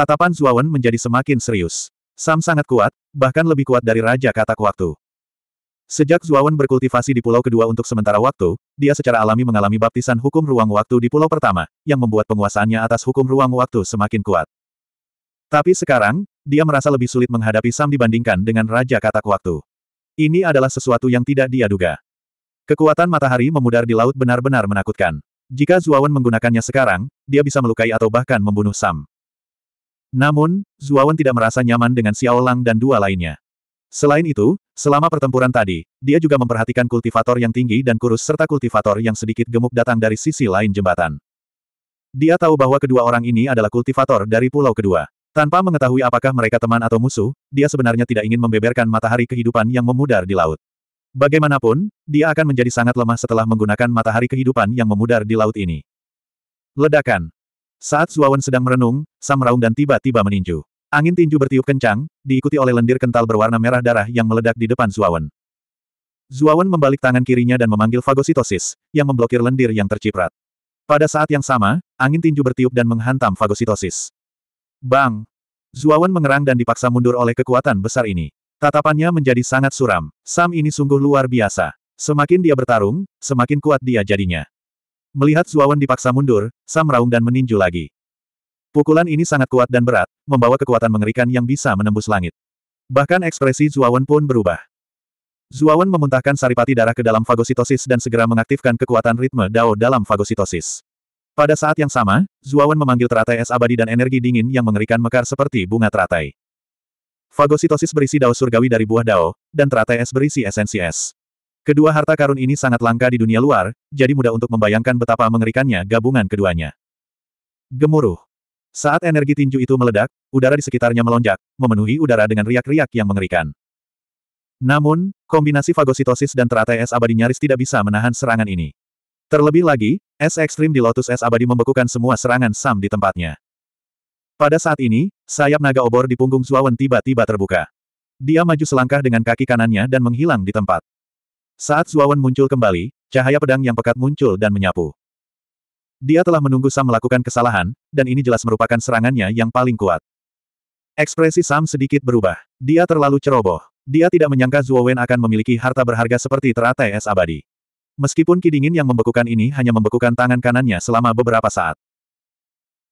Tatapan Zuawan menjadi semakin serius. Sam sangat kuat, bahkan lebih kuat dari Raja Katak Waktu. Sejak Zuawan berkultivasi di pulau kedua untuk sementara waktu, dia secara alami mengalami baptisan hukum ruang waktu di pulau pertama, yang membuat penguasaannya atas hukum ruang waktu semakin kuat. Tapi sekarang, dia merasa lebih sulit menghadapi Sam dibandingkan dengan Raja Katak Waktu. Ini adalah sesuatu yang tidak dia duga. Kekuatan matahari memudar di laut benar-benar menakutkan. Jika Zuawan menggunakannya sekarang, dia bisa melukai atau bahkan membunuh Sam. Namun, Zuawan tidak merasa nyaman dengan Xiao Lang dan dua lainnya. Selain itu, selama pertempuran tadi, dia juga memperhatikan kultivator yang tinggi dan kurus serta kultivator yang sedikit gemuk datang dari sisi lain jembatan. Dia tahu bahwa kedua orang ini adalah kultivator dari pulau kedua. Tanpa mengetahui apakah mereka teman atau musuh, dia sebenarnya tidak ingin membeberkan matahari kehidupan yang memudar di laut. Bagaimanapun, dia akan menjadi sangat lemah setelah menggunakan matahari kehidupan yang memudar di laut ini. Ledakan saat Suawan sedang merenung, Sam Raung dan tiba-tiba meninju. Angin tinju bertiup kencang, diikuti oleh lendir kental berwarna merah darah yang meledak di depan Suawan. Zuawan membalik tangan kirinya dan memanggil fagositosis, yang memblokir lendir yang terciprat. Pada saat yang sama, angin tinju bertiup dan menghantam fagositosis. Bang! Zuawan mengerang dan dipaksa mundur oleh kekuatan besar ini. Tatapannya menjadi sangat suram. Sam ini sungguh luar biasa. Semakin dia bertarung, semakin kuat dia jadinya. Melihat Zuawan dipaksa mundur, Sam meraung dan meninju lagi. Pukulan ini sangat kuat dan berat, membawa kekuatan mengerikan yang bisa menembus langit. Bahkan ekspresi Zuawan pun berubah. Zuawan memuntahkan saripati darah ke dalam fagositosis dan segera mengaktifkan kekuatan ritme Dao dalam fagositosis. Pada saat yang sama, Zuawan memanggil teratai es abadi dan energi dingin yang mengerikan mekar seperti bunga teratai. Fagositosis berisi Dao surgawi dari buah Dao, dan teratai es berisi esensi es. Kedua harta karun ini sangat langka di dunia luar, jadi mudah untuk membayangkan betapa mengerikannya gabungan keduanya. Gemuruh. Saat energi tinju itu meledak, udara di sekitarnya melonjak, memenuhi udara dengan riak-riak yang mengerikan. Namun, kombinasi fagositosis dan teratai es abadi nyaris tidak bisa menahan serangan ini. Terlebih lagi, es ekstrim di Lotus Es Abadi membekukan semua serangan Sam di tempatnya. Pada saat ini, sayap naga obor di punggung Zuawan tiba-tiba terbuka. Dia maju selangkah dengan kaki kanannya dan menghilang di tempat. Saat Zuawan muncul kembali, cahaya pedang yang pekat muncul dan menyapu. Dia telah menunggu Sam melakukan kesalahan, dan ini jelas merupakan serangannya yang paling kuat. Ekspresi Sam sedikit berubah. Dia terlalu ceroboh. Dia tidak menyangka Zuowen akan memiliki harta berharga seperti teratai es abadi. Meskipun kidingin yang membekukan ini hanya membekukan tangan kanannya selama beberapa saat.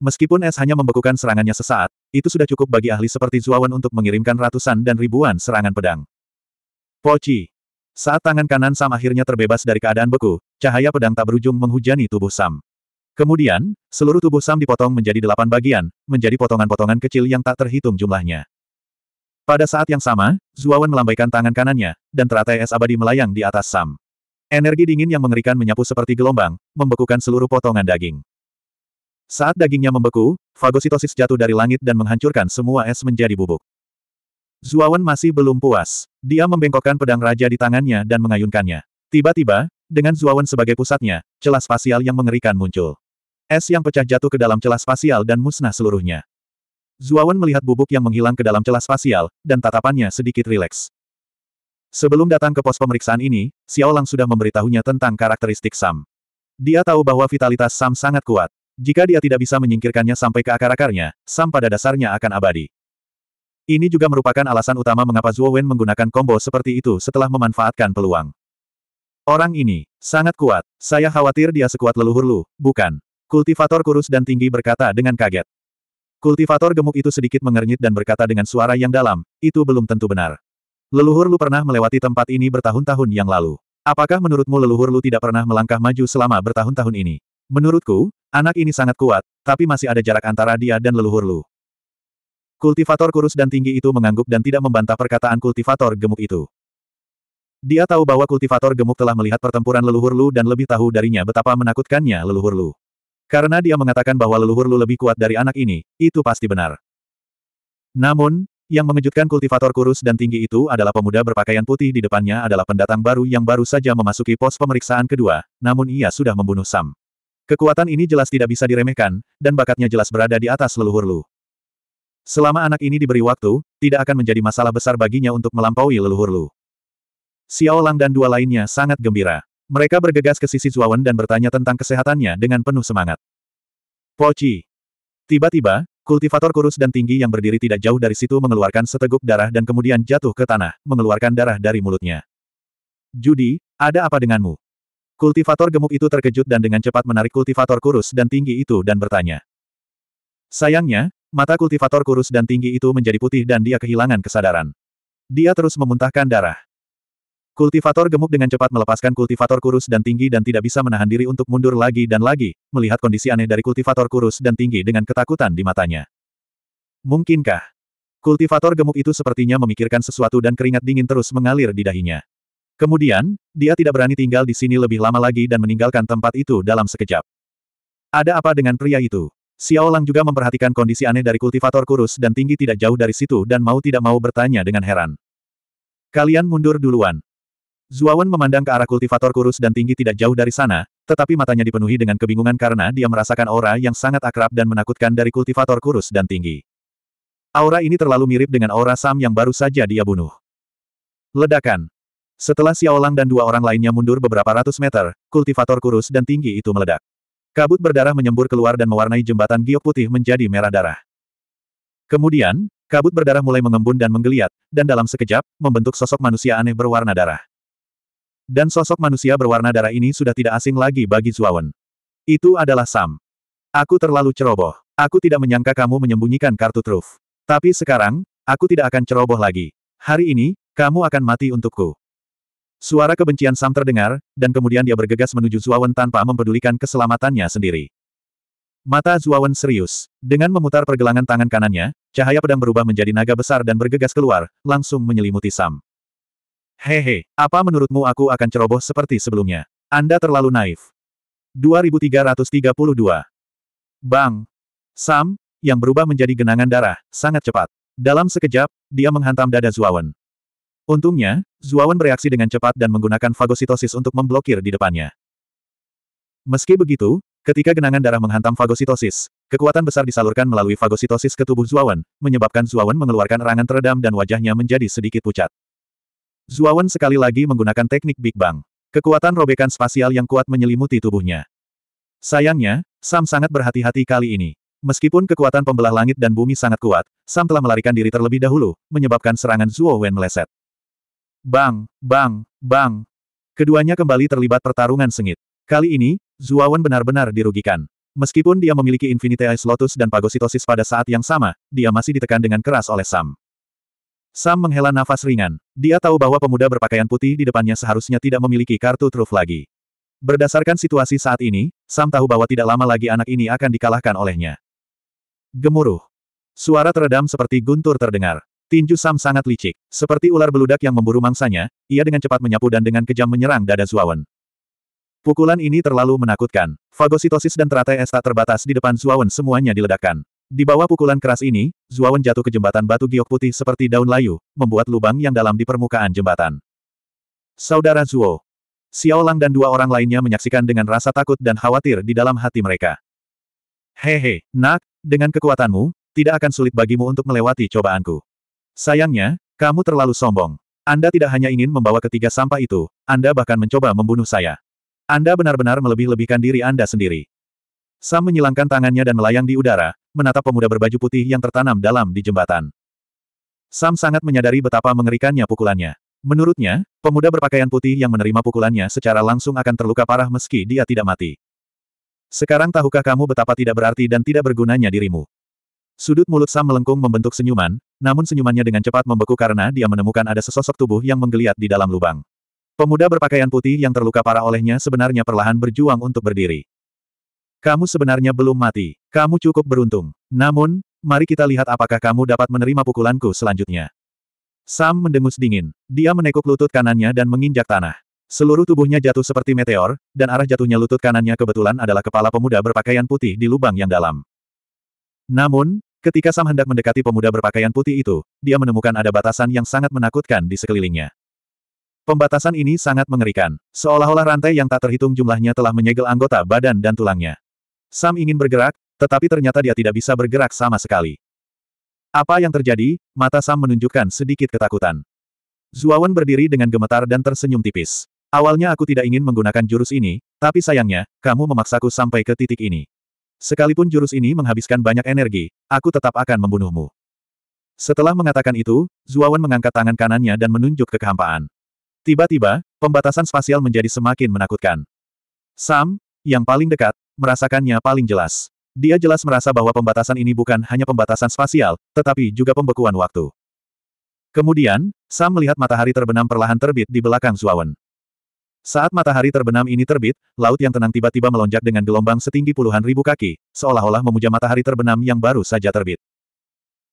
Meskipun es hanya membekukan serangannya sesaat, itu sudah cukup bagi ahli seperti Zuawan untuk mengirimkan ratusan dan ribuan serangan pedang. Poci, saat tangan kanan Sam akhirnya terbebas dari keadaan beku, cahaya pedang tak berujung menghujani tubuh Sam. Kemudian, seluruh tubuh Sam dipotong menjadi delapan bagian, menjadi potongan-potongan kecil yang tak terhitung jumlahnya. Pada saat yang sama, Zuawan melambaikan tangan kanannya, dan teratai es abadi melayang di atas Sam. Energi dingin yang mengerikan menyapu seperti gelombang, membekukan seluruh potongan daging. Saat dagingnya membeku, fagositosis jatuh dari langit dan menghancurkan semua es menjadi bubuk. Zuawan masih belum puas. Dia membengkokkan pedang raja di tangannya dan mengayunkannya. Tiba-tiba, dengan Zuawan sebagai pusatnya, celah spasial yang mengerikan muncul. Es yang pecah jatuh ke dalam celah spasial dan musnah seluruhnya. Zuawan melihat bubuk yang menghilang ke dalam celah spasial, dan tatapannya sedikit rileks. Sebelum datang ke pos pemeriksaan ini, Xiao Lang sudah memberitahunya tentang karakteristik Sam. Dia tahu bahwa vitalitas Sam sangat kuat. Jika dia tidak bisa menyingkirkannya sampai ke akar-akarnya, Sam pada dasarnya akan abadi. Ini juga merupakan alasan utama mengapa Zhuo Wen menggunakan combo seperti itu setelah memanfaatkan peluang. Orang ini, sangat kuat. Saya khawatir dia sekuat leluhur lu, bukan? Kultivator kurus dan tinggi berkata dengan kaget. Kultivator gemuk itu sedikit mengernyit dan berkata dengan suara yang dalam, itu belum tentu benar. Leluhur lu pernah melewati tempat ini bertahun-tahun yang lalu. Apakah menurutmu leluhur lu tidak pernah melangkah maju selama bertahun-tahun ini? Menurutku, anak ini sangat kuat, tapi masih ada jarak antara dia dan leluhur lu. Kultivator kurus dan tinggi itu mengangguk dan tidak membantah perkataan kultivator gemuk itu. Dia tahu bahwa kultivator gemuk telah melihat pertempuran leluhur Lu dan lebih tahu darinya betapa menakutkannya leluhur Lu. Karena dia mengatakan bahwa leluhur Lu lebih kuat dari anak ini, itu pasti benar. Namun, yang mengejutkan kultivator kurus dan tinggi itu adalah pemuda berpakaian putih di depannya adalah pendatang baru yang baru saja memasuki pos pemeriksaan kedua, namun ia sudah membunuh Sam. Kekuatan ini jelas tidak bisa diremehkan, dan bakatnya jelas berada di atas leluhur Lu. Selama anak ini diberi waktu, tidak akan menjadi masalah besar baginya untuk melampaui leluhur Lu. Xiao Lang dan dua lainnya sangat gembira. Mereka bergegas ke sisi Zuawan dan bertanya tentang kesehatannya dengan penuh semangat. Poci. Tiba-tiba, kultivator kurus dan tinggi yang berdiri tidak jauh dari situ mengeluarkan seteguk darah dan kemudian jatuh ke tanah, mengeluarkan darah dari mulutnya. Judi, ada apa denganmu? Kultivator gemuk itu terkejut dan dengan cepat menarik kultivator kurus dan tinggi itu dan bertanya. Sayangnya, Mata kultivator kurus dan tinggi itu menjadi putih dan dia kehilangan kesadaran. Dia terus memuntahkan darah. Kultivator gemuk dengan cepat melepaskan kultivator kurus dan tinggi dan tidak bisa menahan diri untuk mundur lagi dan lagi, melihat kondisi aneh dari kultivator kurus dan tinggi dengan ketakutan di matanya. Mungkinkah? Kultivator gemuk itu sepertinya memikirkan sesuatu dan keringat dingin terus mengalir di dahinya. Kemudian, dia tidak berani tinggal di sini lebih lama lagi dan meninggalkan tempat itu dalam sekejap. Ada apa dengan pria itu? Xiao Lang juga memperhatikan kondisi aneh dari kultivator kurus dan tinggi tidak jauh dari situ dan mau tidak mau bertanya dengan heran. Kalian mundur duluan. Zuawan memandang ke arah kultivator kurus dan tinggi tidak jauh dari sana, tetapi matanya dipenuhi dengan kebingungan karena dia merasakan aura yang sangat akrab dan menakutkan dari kultivator kurus dan tinggi. Aura ini terlalu mirip dengan aura Sam yang baru saja dia bunuh. Ledakan. Setelah Xiao Lang dan dua orang lainnya mundur beberapa ratus meter, kultivator kurus dan tinggi itu meledak. Kabut berdarah menyembur keluar dan mewarnai jembatan giok putih menjadi merah darah. Kemudian, kabut berdarah mulai mengembun dan menggeliat, dan dalam sekejap, membentuk sosok manusia aneh berwarna darah. Dan sosok manusia berwarna darah ini sudah tidak asing lagi bagi Zuawan. Itu adalah Sam. Aku terlalu ceroboh. Aku tidak menyangka kamu menyembunyikan kartu truf. Tapi sekarang, aku tidak akan ceroboh lagi. Hari ini, kamu akan mati untukku. Suara kebencian Sam terdengar, dan kemudian dia bergegas menuju Zuawan tanpa mempedulikan keselamatannya sendiri. Mata Zuawan serius. Dengan memutar pergelangan tangan kanannya, cahaya pedang berubah menjadi naga besar dan bergegas keluar, langsung menyelimuti Sam. Hehe, apa menurutmu aku akan ceroboh seperti sebelumnya? Anda terlalu naif. 2332 Bang! Sam, yang berubah menjadi genangan darah, sangat cepat. Dalam sekejap, dia menghantam dada Zuawan. Untungnya, Zuawan bereaksi dengan cepat dan menggunakan fagositosis untuk memblokir di depannya. Meski begitu, ketika genangan darah menghantam fagositosis, kekuatan besar disalurkan melalui fagositosis ke tubuh Zuawan, menyebabkan Zuawan mengeluarkan erangan teredam dan wajahnya menjadi sedikit pucat. Zuawan sekali lagi menggunakan teknik Big Bang. Kekuatan robekan spasial yang kuat menyelimuti tubuhnya. Sayangnya, Sam sangat berhati-hati kali ini. Meskipun kekuatan pembelah langit dan bumi sangat kuat, Sam telah melarikan diri terlebih dahulu, menyebabkan serangan Zuo meleset. Bang, bang, bang. Keduanya kembali terlibat pertarungan sengit. Kali ini, Zuawan benar-benar dirugikan. Meskipun dia memiliki Infinity Ice Lotus dan Pagositosis pada saat yang sama, dia masih ditekan dengan keras oleh Sam. Sam menghela nafas ringan. Dia tahu bahwa pemuda berpakaian putih di depannya seharusnya tidak memiliki kartu truf lagi. Berdasarkan situasi saat ini, Sam tahu bahwa tidak lama lagi anak ini akan dikalahkan olehnya. Gemuruh. Suara teredam seperti guntur terdengar. Tinju Sam sangat licik. Seperti ular beludak yang memburu mangsanya, ia dengan cepat menyapu dan dengan kejam menyerang dada Zuawan. Pukulan ini terlalu menakutkan. Fagositosis dan teratai es tak terbatas di depan Zuawan semuanya diledakkan. Di bawah pukulan keras ini, Zuawan jatuh ke jembatan batu giok putih seperti daun layu, membuat lubang yang dalam di permukaan jembatan. Saudara Zuo. Xiao Lang dan dua orang lainnya menyaksikan dengan rasa takut dan khawatir di dalam hati mereka. Hehe, nak, dengan kekuatanmu, tidak akan sulit bagimu untuk melewati cobaanku. Sayangnya, kamu terlalu sombong. Anda tidak hanya ingin membawa ketiga sampah itu, Anda bahkan mencoba membunuh saya. Anda benar-benar melebih-lebihkan diri Anda sendiri. Sam menyilangkan tangannya dan melayang di udara, menatap pemuda berbaju putih yang tertanam dalam di jembatan. Sam sangat menyadari betapa mengerikannya pukulannya. Menurutnya, pemuda berpakaian putih yang menerima pukulannya secara langsung akan terluka parah meski dia tidak mati. Sekarang tahukah kamu betapa tidak berarti dan tidak bergunanya dirimu? Sudut mulut Sam melengkung membentuk senyuman, namun senyumannya dengan cepat membeku karena dia menemukan ada sesosok tubuh yang menggeliat di dalam lubang. Pemuda berpakaian putih yang terluka parah olehnya sebenarnya perlahan berjuang untuk berdiri. Kamu sebenarnya belum mati. Kamu cukup beruntung. Namun, mari kita lihat apakah kamu dapat menerima pukulanku selanjutnya. Sam mendengus dingin. Dia menekuk lutut kanannya dan menginjak tanah. Seluruh tubuhnya jatuh seperti meteor, dan arah jatuhnya lutut kanannya kebetulan adalah kepala pemuda berpakaian putih di lubang yang dalam. Namun, Ketika Sam hendak mendekati pemuda berpakaian putih itu, dia menemukan ada batasan yang sangat menakutkan di sekelilingnya. Pembatasan ini sangat mengerikan, seolah-olah rantai yang tak terhitung jumlahnya telah menyegel anggota badan dan tulangnya. Sam ingin bergerak, tetapi ternyata dia tidak bisa bergerak sama sekali. Apa yang terjadi? Mata Sam menunjukkan sedikit ketakutan. Zuawan berdiri dengan gemetar dan tersenyum tipis. Awalnya aku tidak ingin menggunakan jurus ini, tapi sayangnya, kamu memaksaku sampai ke titik ini. Sekalipun jurus ini menghabiskan banyak energi, aku tetap akan membunuhmu. Setelah mengatakan itu, Zuawan mengangkat tangan kanannya dan menunjuk ke kehampaan. Tiba-tiba, pembatasan spasial menjadi semakin menakutkan. Sam, yang paling dekat, merasakannya paling jelas. Dia jelas merasa bahwa pembatasan ini bukan hanya pembatasan spasial, tetapi juga pembekuan waktu. Kemudian, Sam melihat matahari terbenam perlahan terbit di belakang Zuawan. Saat matahari terbenam ini terbit, laut yang tenang tiba-tiba melonjak dengan gelombang setinggi puluhan ribu kaki, seolah-olah memuja matahari terbenam yang baru saja terbit.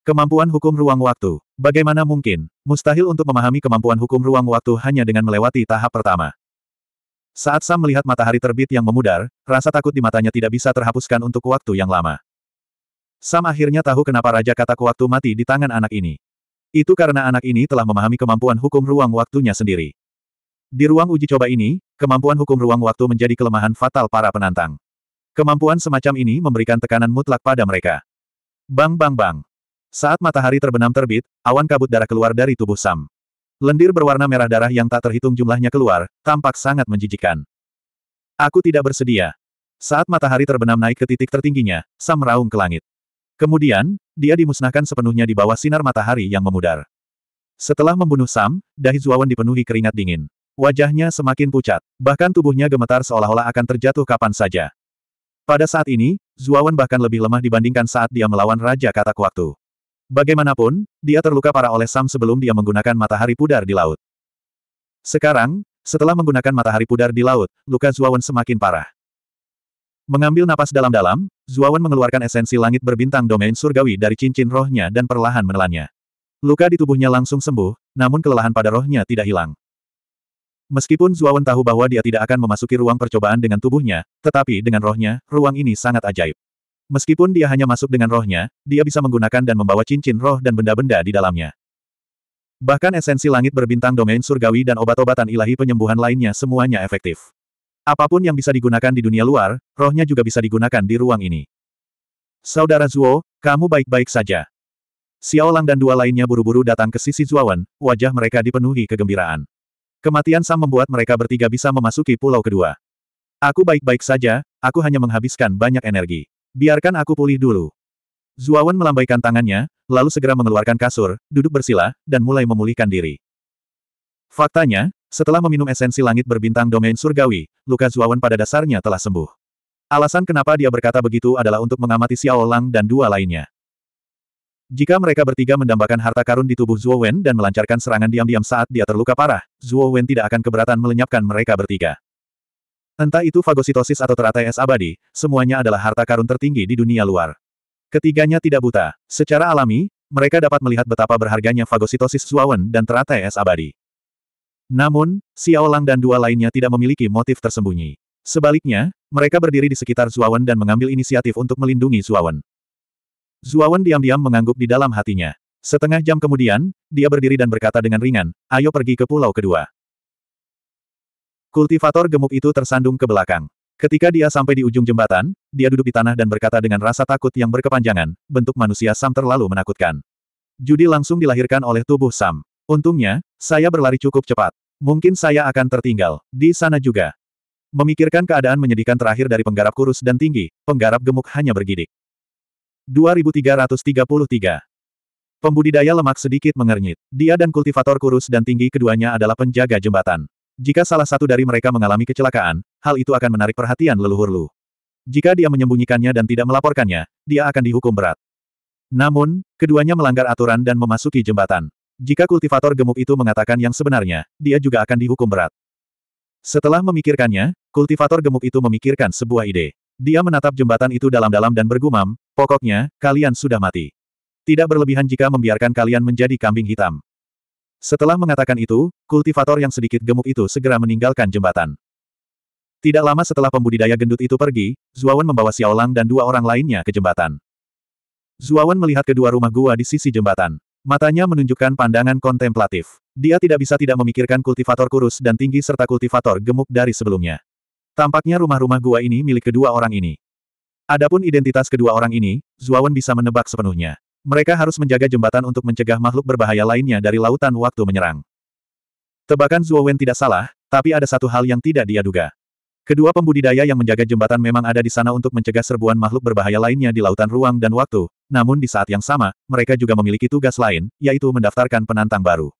Kemampuan hukum ruang waktu. Bagaimana mungkin? Mustahil untuk memahami kemampuan hukum ruang waktu hanya dengan melewati tahap pertama. Saat Sam melihat matahari terbit yang memudar, rasa takut di matanya tidak bisa terhapuskan untuk waktu yang lama. Sam akhirnya tahu kenapa Raja Katak waktu mati di tangan anak ini. Itu karena anak ini telah memahami kemampuan hukum ruang waktunya sendiri. Di ruang uji coba ini, kemampuan hukum ruang waktu menjadi kelemahan fatal para penantang. Kemampuan semacam ini memberikan tekanan mutlak pada mereka. Bang bang bang. Saat matahari terbenam terbit, awan kabut darah keluar dari tubuh Sam. Lendir berwarna merah darah yang tak terhitung jumlahnya keluar, tampak sangat menjijikkan. Aku tidak bersedia. Saat matahari terbenam naik ke titik tertingginya, Sam meraung ke langit. Kemudian, dia dimusnahkan sepenuhnya di bawah sinar matahari yang memudar. Setelah membunuh Sam, dahi Zuawan dipenuhi keringat dingin. Wajahnya semakin pucat, bahkan tubuhnya gemetar seolah-olah akan terjatuh kapan saja. Pada saat ini, Zuawan bahkan lebih lemah dibandingkan saat dia melawan Raja Katak waktu. Bagaimanapun, dia terluka parah oleh Sam sebelum dia menggunakan matahari pudar di laut. Sekarang, setelah menggunakan matahari pudar di laut, luka Zuawan semakin parah. Mengambil napas dalam-dalam, Zuawan mengeluarkan esensi langit berbintang domain surgawi dari cincin rohnya dan perlahan menelannya. Luka di tubuhnya langsung sembuh, namun kelelahan pada rohnya tidak hilang. Meskipun Zuawan tahu bahwa dia tidak akan memasuki ruang percobaan dengan tubuhnya, tetapi dengan rohnya, ruang ini sangat ajaib. Meskipun dia hanya masuk dengan rohnya, dia bisa menggunakan dan membawa cincin roh dan benda-benda di dalamnya. Bahkan esensi langit berbintang domain surgawi dan obat-obatan ilahi penyembuhan lainnya semuanya efektif. Apapun yang bisa digunakan di dunia luar, rohnya juga bisa digunakan di ruang ini. Saudara Zuo, kamu baik-baik saja. Xiaolang dan dua lainnya buru-buru datang ke sisi Zuawan, wajah mereka dipenuhi kegembiraan. Kematian Sam membuat mereka bertiga bisa memasuki pulau kedua. Aku baik-baik saja, aku hanya menghabiskan banyak energi. Biarkan aku pulih dulu. Zuawan melambaikan tangannya, lalu segera mengeluarkan kasur, duduk bersila, dan mulai memulihkan diri. Faktanya, setelah meminum esensi langit berbintang domain surgawi, luka Zuawan pada dasarnya telah sembuh. Alasan kenapa dia berkata begitu adalah untuk mengamati Xiao Lang dan dua lainnya. Jika mereka bertiga mendambakan harta karun di tubuh Zuo Wen dan melancarkan serangan diam-diam saat dia terluka parah, Zuo Wen tidak akan keberatan melenyapkan mereka bertiga. Entah itu fagositosis atau teratai es abadi, semuanya adalah harta karun tertinggi di dunia luar. Ketiganya tidak buta. Secara alami, mereka dapat melihat betapa berharganya fagositosis Zuo Wen dan teratai es abadi. Namun, Xiao Lang dan dua lainnya tidak memiliki motif tersembunyi. Sebaliknya, mereka berdiri di sekitar Zuawan dan mengambil inisiatif untuk melindungi Zuawan. Zuawan diam-diam mengangguk di dalam hatinya. Setengah jam kemudian, dia berdiri dan berkata dengan ringan, ayo pergi ke pulau kedua. Kultivator gemuk itu tersandung ke belakang. Ketika dia sampai di ujung jembatan, dia duduk di tanah dan berkata dengan rasa takut yang berkepanjangan, bentuk manusia Sam terlalu menakutkan. Judi langsung dilahirkan oleh tubuh Sam. Untungnya, saya berlari cukup cepat. Mungkin saya akan tertinggal, di sana juga. Memikirkan keadaan menyedihkan terakhir dari penggarap kurus dan tinggi, penggarap gemuk hanya bergidik. 2333. Pembudidaya lemak sedikit mengernyit. Dia dan kultivator kurus dan tinggi keduanya adalah penjaga jembatan. Jika salah satu dari mereka mengalami kecelakaan, hal itu akan menarik perhatian leluhur Lu. Jika dia menyembunyikannya dan tidak melaporkannya, dia akan dihukum berat. Namun, keduanya melanggar aturan dan memasuki jembatan. Jika kultivator gemuk itu mengatakan yang sebenarnya, dia juga akan dihukum berat. Setelah memikirkannya, kultivator gemuk itu memikirkan sebuah ide. Dia menatap jembatan itu dalam-dalam dan bergumam, Pokoknya, kalian sudah mati. Tidak berlebihan jika membiarkan kalian menjadi kambing hitam. Setelah mengatakan itu, kultivator yang sedikit gemuk itu segera meninggalkan jembatan. Tidak lama setelah pembudidaya gendut itu pergi, Zuawan membawa Xiaolang dan dua orang lainnya ke jembatan. Zuawan melihat kedua rumah gua di sisi jembatan. Matanya menunjukkan pandangan kontemplatif. Dia tidak bisa tidak memikirkan kultivator kurus dan tinggi serta kultivator gemuk dari sebelumnya. Tampaknya rumah-rumah gua ini milik kedua orang ini. Adapun identitas kedua orang ini, Zuawan bisa menebak sepenuhnya. Mereka harus menjaga jembatan untuk mencegah makhluk berbahaya lainnya dari lautan waktu menyerang. Tebakan Zuowen tidak salah, tapi ada satu hal yang tidak dia duga. Kedua pembudidaya yang menjaga jembatan memang ada di sana untuk mencegah serbuan makhluk berbahaya lainnya di lautan ruang dan waktu, namun di saat yang sama, mereka juga memiliki tugas lain, yaitu mendaftarkan penantang baru.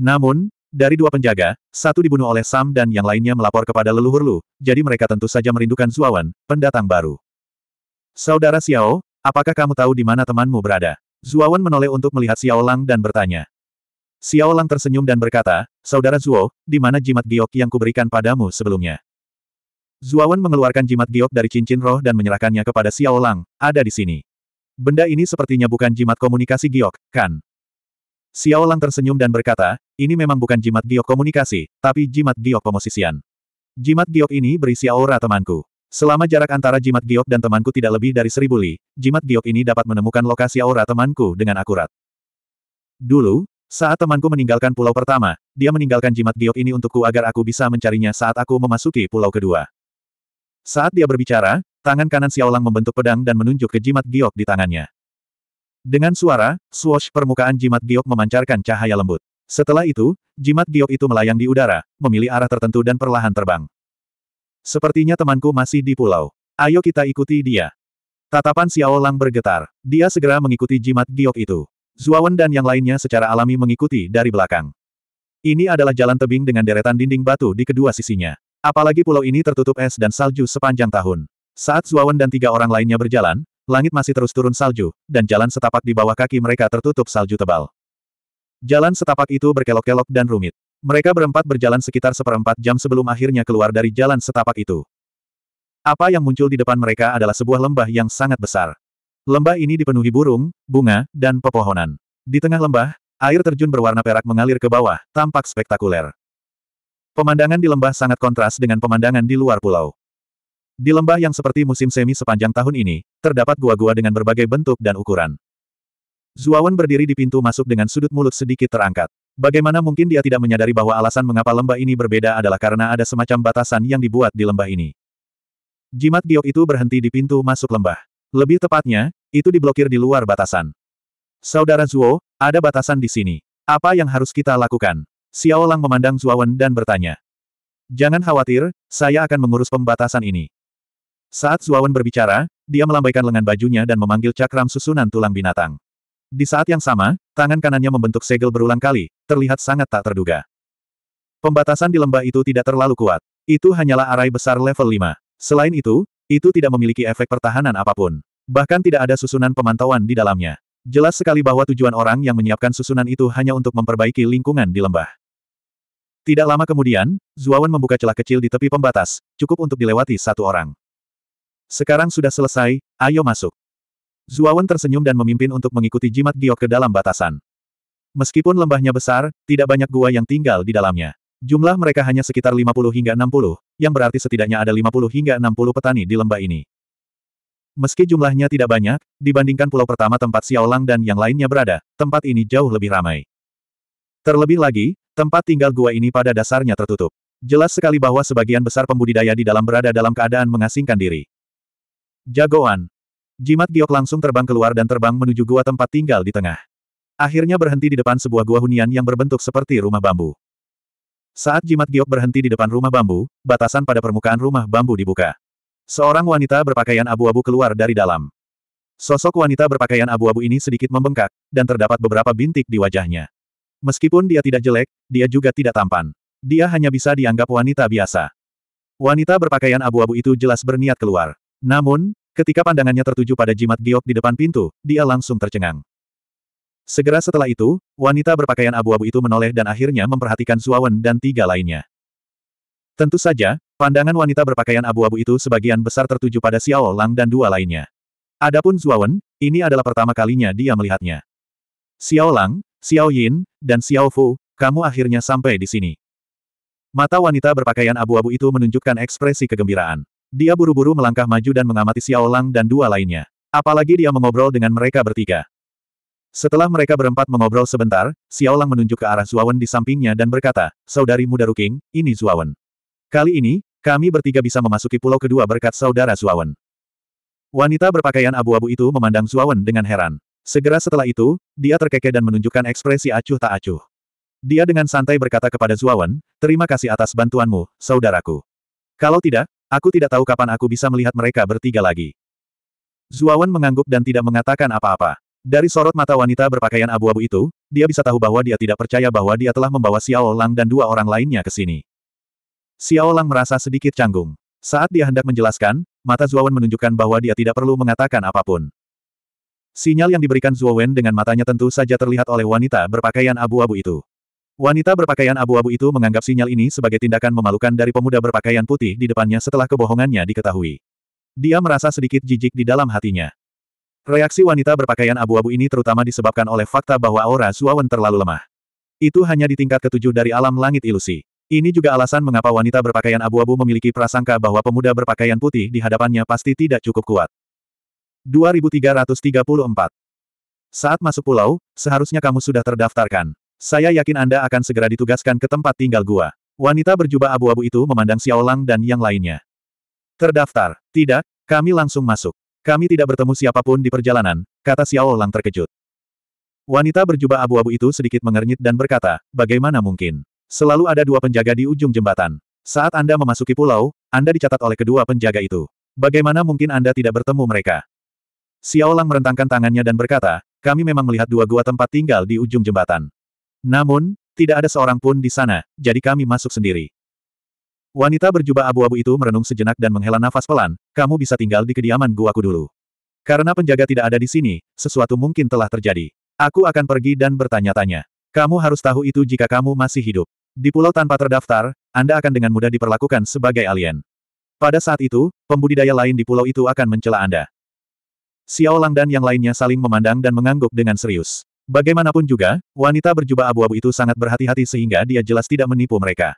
Namun, dari dua penjaga, satu dibunuh oleh Sam dan yang lainnya melapor kepada leluhur Lu, jadi mereka tentu saja merindukan Zuawan, pendatang baru. Saudara Xiao, apakah kamu tahu di mana temanmu berada? Zuawan menoleh untuk melihat Xiao Lang dan bertanya. Xiao Lang tersenyum dan berkata, Saudara Zuo, di mana jimat giok yang kuberikan padamu sebelumnya? Zuawan mengeluarkan jimat giok dari cincin roh dan menyerahkannya kepada Xiao Lang, ada di sini. Benda ini sepertinya bukan jimat komunikasi giok, kan? Xiao Lang tersenyum dan berkata, ini memang bukan jimat giok komunikasi, tapi jimat giok pemosisian. Jimat giok ini berisi aura temanku. Selama jarak antara jimat giok dan temanku tidak lebih dari seribu li, jimat giok ini dapat menemukan lokasi aura temanku dengan akurat. Dulu, saat temanku meninggalkan pulau pertama, dia meninggalkan jimat giok ini untukku agar aku bisa mencarinya saat aku memasuki pulau kedua. Saat dia berbicara, tangan kanan Xiaolang membentuk pedang dan menunjuk ke jimat giok di tangannya. Dengan suara, swash permukaan jimat giok memancarkan cahaya lembut. Setelah itu, jimat giok itu melayang di udara, memilih arah tertentu dan perlahan terbang. Sepertinya temanku masih di pulau. Ayo kita ikuti dia. Tatapan Xiao Lang bergetar. Dia segera mengikuti jimat giok itu. Zuawan dan yang lainnya secara alami mengikuti dari belakang. Ini adalah jalan tebing dengan deretan dinding batu di kedua sisinya. Apalagi pulau ini tertutup es dan salju sepanjang tahun. Saat Zuawan dan tiga orang lainnya berjalan, langit masih terus turun salju, dan jalan setapak di bawah kaki mereka tertutup salju tebal. Jalan setapak itu berkelok-kelok dan rumit. Mereka berempat berjalan sekitar seperempat jam sebelum akhirnya keluar dari jalan setapak itu. Apa yang muncul di depan mereka adalah sebuah lembah yang sangat besar. Lembah ini dipenuhi burung, bunga, dan pepohonan. Di tengah lembah, air terjun berwarna perak mengalir ke bawah, tampak spektakuler. Pemandangan di lembah sangat kontras dengan pemandangan di luar pulau. Di lembah yang seperti musim semi sepanjang tahun ini, terdapat gua-gua dengan berbagai bentuk dan ukuran. Zuawan berdiri di pintu masuk dengan sudut mulut sedikit terangkat. Bagaimana mungkin dia tidak menyadari bahwa alasan mengapa lembah ini berbeda adalah karena ada semacam batasan yang dibuat di lembah ini. Jimat giok itu berhenti di pintu masuk lembah. Lebih tepatnya, itu diblokir di luar batasan. Saudara Zuo, ada batasan di sini. Apa yang harus kita lakukan? Xiao Lang memandang Zuawan dan bertanya. Jangan khawatir, saya akan mengurus pembatasan ini. Saat Suawan berbicara, dia melambaikan lengan bajunya dan memanggil cakram susunan tulang binatang. Di saat yang sama, tangan kanannya membentuk segel berulang kali, terlihat sangat tak terduga. Pembatasan di lembah itu tidak terlalu kuat. Itu hanyalah arai besar level 5. Selain itu, itu tidak memiliki efek pertahanan apapun. Bahkan tidak ada susunan pemantauan di dalamnya. Jelas sekali bahwa tujuan orang yang menyiapkan susunan itu hanya untuk memperbaiki lingkungan di lembah. Tidak lama kemudian, Zuawan membuka celah kecil di tepi pembatas, cukup untuk dilewati satu orang. Sekarang sudah selesai, ayo masuk. Zuawan tersenyum dan memimpin untuk mengikuti jimat giok ke dalam batasan. Meskipun lembahnya besar, tidak banyak gua yang tinggal di dalamnya. Jumlah mereka hanya sekitar 50 hingga 60, yang berarti setidaknya ada 50 hingga 60 petani di lembah ini. Meski jumlahnya tidak banyak, dibandingkan pulau pertama tempat Xiaolang dan yang lainnya berada, tempat ini jauh lebih ramai. Terlebih lagi, tempat tinggal gua ini pada dasarnya tertutup. Jelas sekali bahwa sebagian besar pembudidaya di dalam berada dalam keadaan mengasingkan diri. Jagoan. Jimat giok langsung terbang keluar dan terbang menuju gua tempat tinggal di tengah. Akhirnya berhenti di depan sebuah gua hunian yang berbentuk seperti rumah bambu. Saat jimat giok berhenti di depan rumah bambu, batasan pada permukaan rumah bambu dibuka. Seorang wanita berpakaian abu-abu keluar dari dalam. Sosok wanita berpakaian abu-abu ini sedikit membengkak, dan terdapat beberapa bintik di wajahnya. Meskipun dia tidak jelek, dia juga tidak tampan. Dia hanya bisa dianggap wanita biasa. Wanita berpakaian abu-abu itu jelas berniat keluar. Namun, ketika pandangannya tertuju pada jimat giok di depan pintu, dia langsung tercengang. Segera setelah itu, wanita berpakaian abu-abu itu menoleh dan akhirnya memperhatikan Zuawan dan tiga lainnya. Tentu saja, pandangan wanita berpakaian abu-abu itu sebagian besar tertuju pada Xiao Lang dan dua lainnya. Adapun Zuawan, ini adalah pertama kalinya dia melihatnya. Xiao Lang, Xiao Yin, dan Xiao Fu, kamu akhirnya sampai di sini. Mata wanita berpakaian abu-abu itu menunjukkan ekspresi kegembiraan. Dia buru-buru melangkah maju dan mengamati Xiao Lang dan dua lainnya. Apalagi dia mengobrol dengan mereka bertiga. Setelah mereka berempat mengobrol sebentar, Xiao Lang menunjuk ke arah Zuawan di sampingnya dan berkata, Saudari muda Ruking, ini Zuawan. Kali ini, kami bertiga bisa memasuki pulau kedua berkat saudara Zuawan. Wanita berpakaian abu-abu itu memandang Zuawan dengan heran. Segera setelah itu, dia terkekeh dan menunjukkan ekspresi acuh tak acuh. Dia dengan santai berkata kepada Zuawan, terima kasih atas bantuanmu, saudaraku. Kalau tidak, Aku tidak tahu kapan aku bisa melihat mereka bertiga lagi. Zuawan mengangguk dan tidak mengatakan apa-apa. Dari sorot mata wanita berpakaian abu-abu itu, dia bisa tahu bahwa dia tidak percaya bahwa dia telah membawa Xiao Lang dan dua orang lainnya ke sini. Xiao Lang merasa sedikit canggung. Saat dia hendak menjelaskan, mata Zuawan menunjukkan bahwa dia tidak perlu mengatakan apapun. Sinyal yang diberikan Zuawan dengan matanya tentu saja terlihat oleh wanita berpakaian abu-abu itu. Wanita berpakaian abu-abu itu menganggap sinyal ini sebagai tindakan memalukan dari pemuda berpakaian putih di depannya setelah kebohongannya diketahui. Dia merasa sedikit jijik di dalam hatinya. Reaksi wanita berpakaian abu-abu ini terutama disebabkan oleh fakta bahwa aura Suawen terlalu lemah. Itu hanya di tingkat ketujuh dari alam langit ilusi. Ini juga alasan mengapa wanita berpakaian abu-abu memiliki prasangka bahwa pemuda berpakaian putih di hadapannya pasti tidak cukup kuat. 2334 Saat masuk pulau, seharusnya kamu sudah terdaftarkan. Saya yakin Anda akan segera ditugaskan ke tempat tinggal gua. Wanita berjubah abu-abu itu memandang Xiao Lang dan yang lainnya. Terdaftar. Tidak, kami langsung masuk. Kami tidak bertemu siapapun di perjalanan, kata Xiao Lang terkejut. Wanita berjubah abu-abu itu sedikit mengernyit dan berkata, bagaimana mungkin? Selalu ada dua penjaga di ujung jembatan. Saat Anda memasuki pulau, Anda dicatat oleh kedua penjaga itu. Bagaimana mungkin Anda tidak bertemu mereka? Xiao Lang merentangkan tangannya dan berkata, kami memang melihat dua gua tempat tinggal di ujung jembatan. Namun, tidak ada seorang pun di sana, jadi kami masuk sendiri. Wanita berjubah abu-abu itu merenung sejenak dan menghela nafas pelan, kamu bisa tinggal di kediaman guaku dulu. Karena penjaga tidak ada di sini, sesuatu mungkin telah terjadi. Aku akan pergi dan bertanya-tanya. Kamu harus tahu itu jika kamu masih hidup. Di pulau tanpa terdaftar, Anda akan dengan mudah diperlakukan sebagai alien. Pada saat itu, pembudidaya lain di pulau itu akan mencela Anda. Xiao Lang dan yang lainnya saling memandang dan mengangguk dengan serius. Bagaimanapun juga, wanita berjubah abu-abu itu sangat berhati-hati sehingga dia jelas tidak menipu mereka.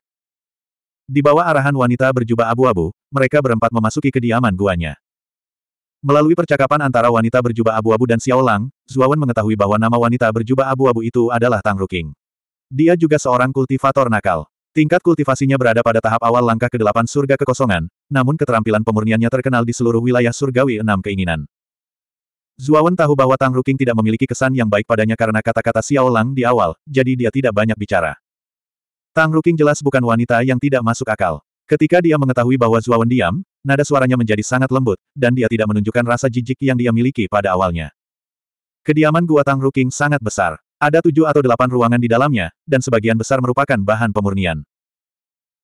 Di bawah arahan wanita berjubah abu-abu, mereka berempat memasuki kediaman guanya. Melalui percakapan antara wanita berjubah abu-abu dan Xiao Lang, Zuawan mengetahui bahwa nama wanita berjubah abu-abu itu adalah Tang Ruking. Dia juga seorang kultivator nakal. Tingkat kultivasinya berada pada tahap awal langkah ke-8 surga kekosongan, namun keterampilan pemurniannya terkenal di seluruh wilayah surgawi enam keinginan. Zuawan tahu bahwa Tang Ruking tidak memiliki kesan yang baik padanya karena kata-kata Xiao Lang di awal, jadi dia tidak banyak bicara. Tang Ruking jelas bukan wanita yang tidak masuk akal. Ketika dia mengetahui bahwa Zuawan diam, nada suaranya menjadi sangat lembut, dan dia tidak menunjukkan rasa jijik yang dia miliki pada awalnya. Kediaman Gua Tang Ruking sangat besar. Ada tujuh atau delapan ruangan di dalamnya, dan sebagian besar merupakan bahan pemurnian.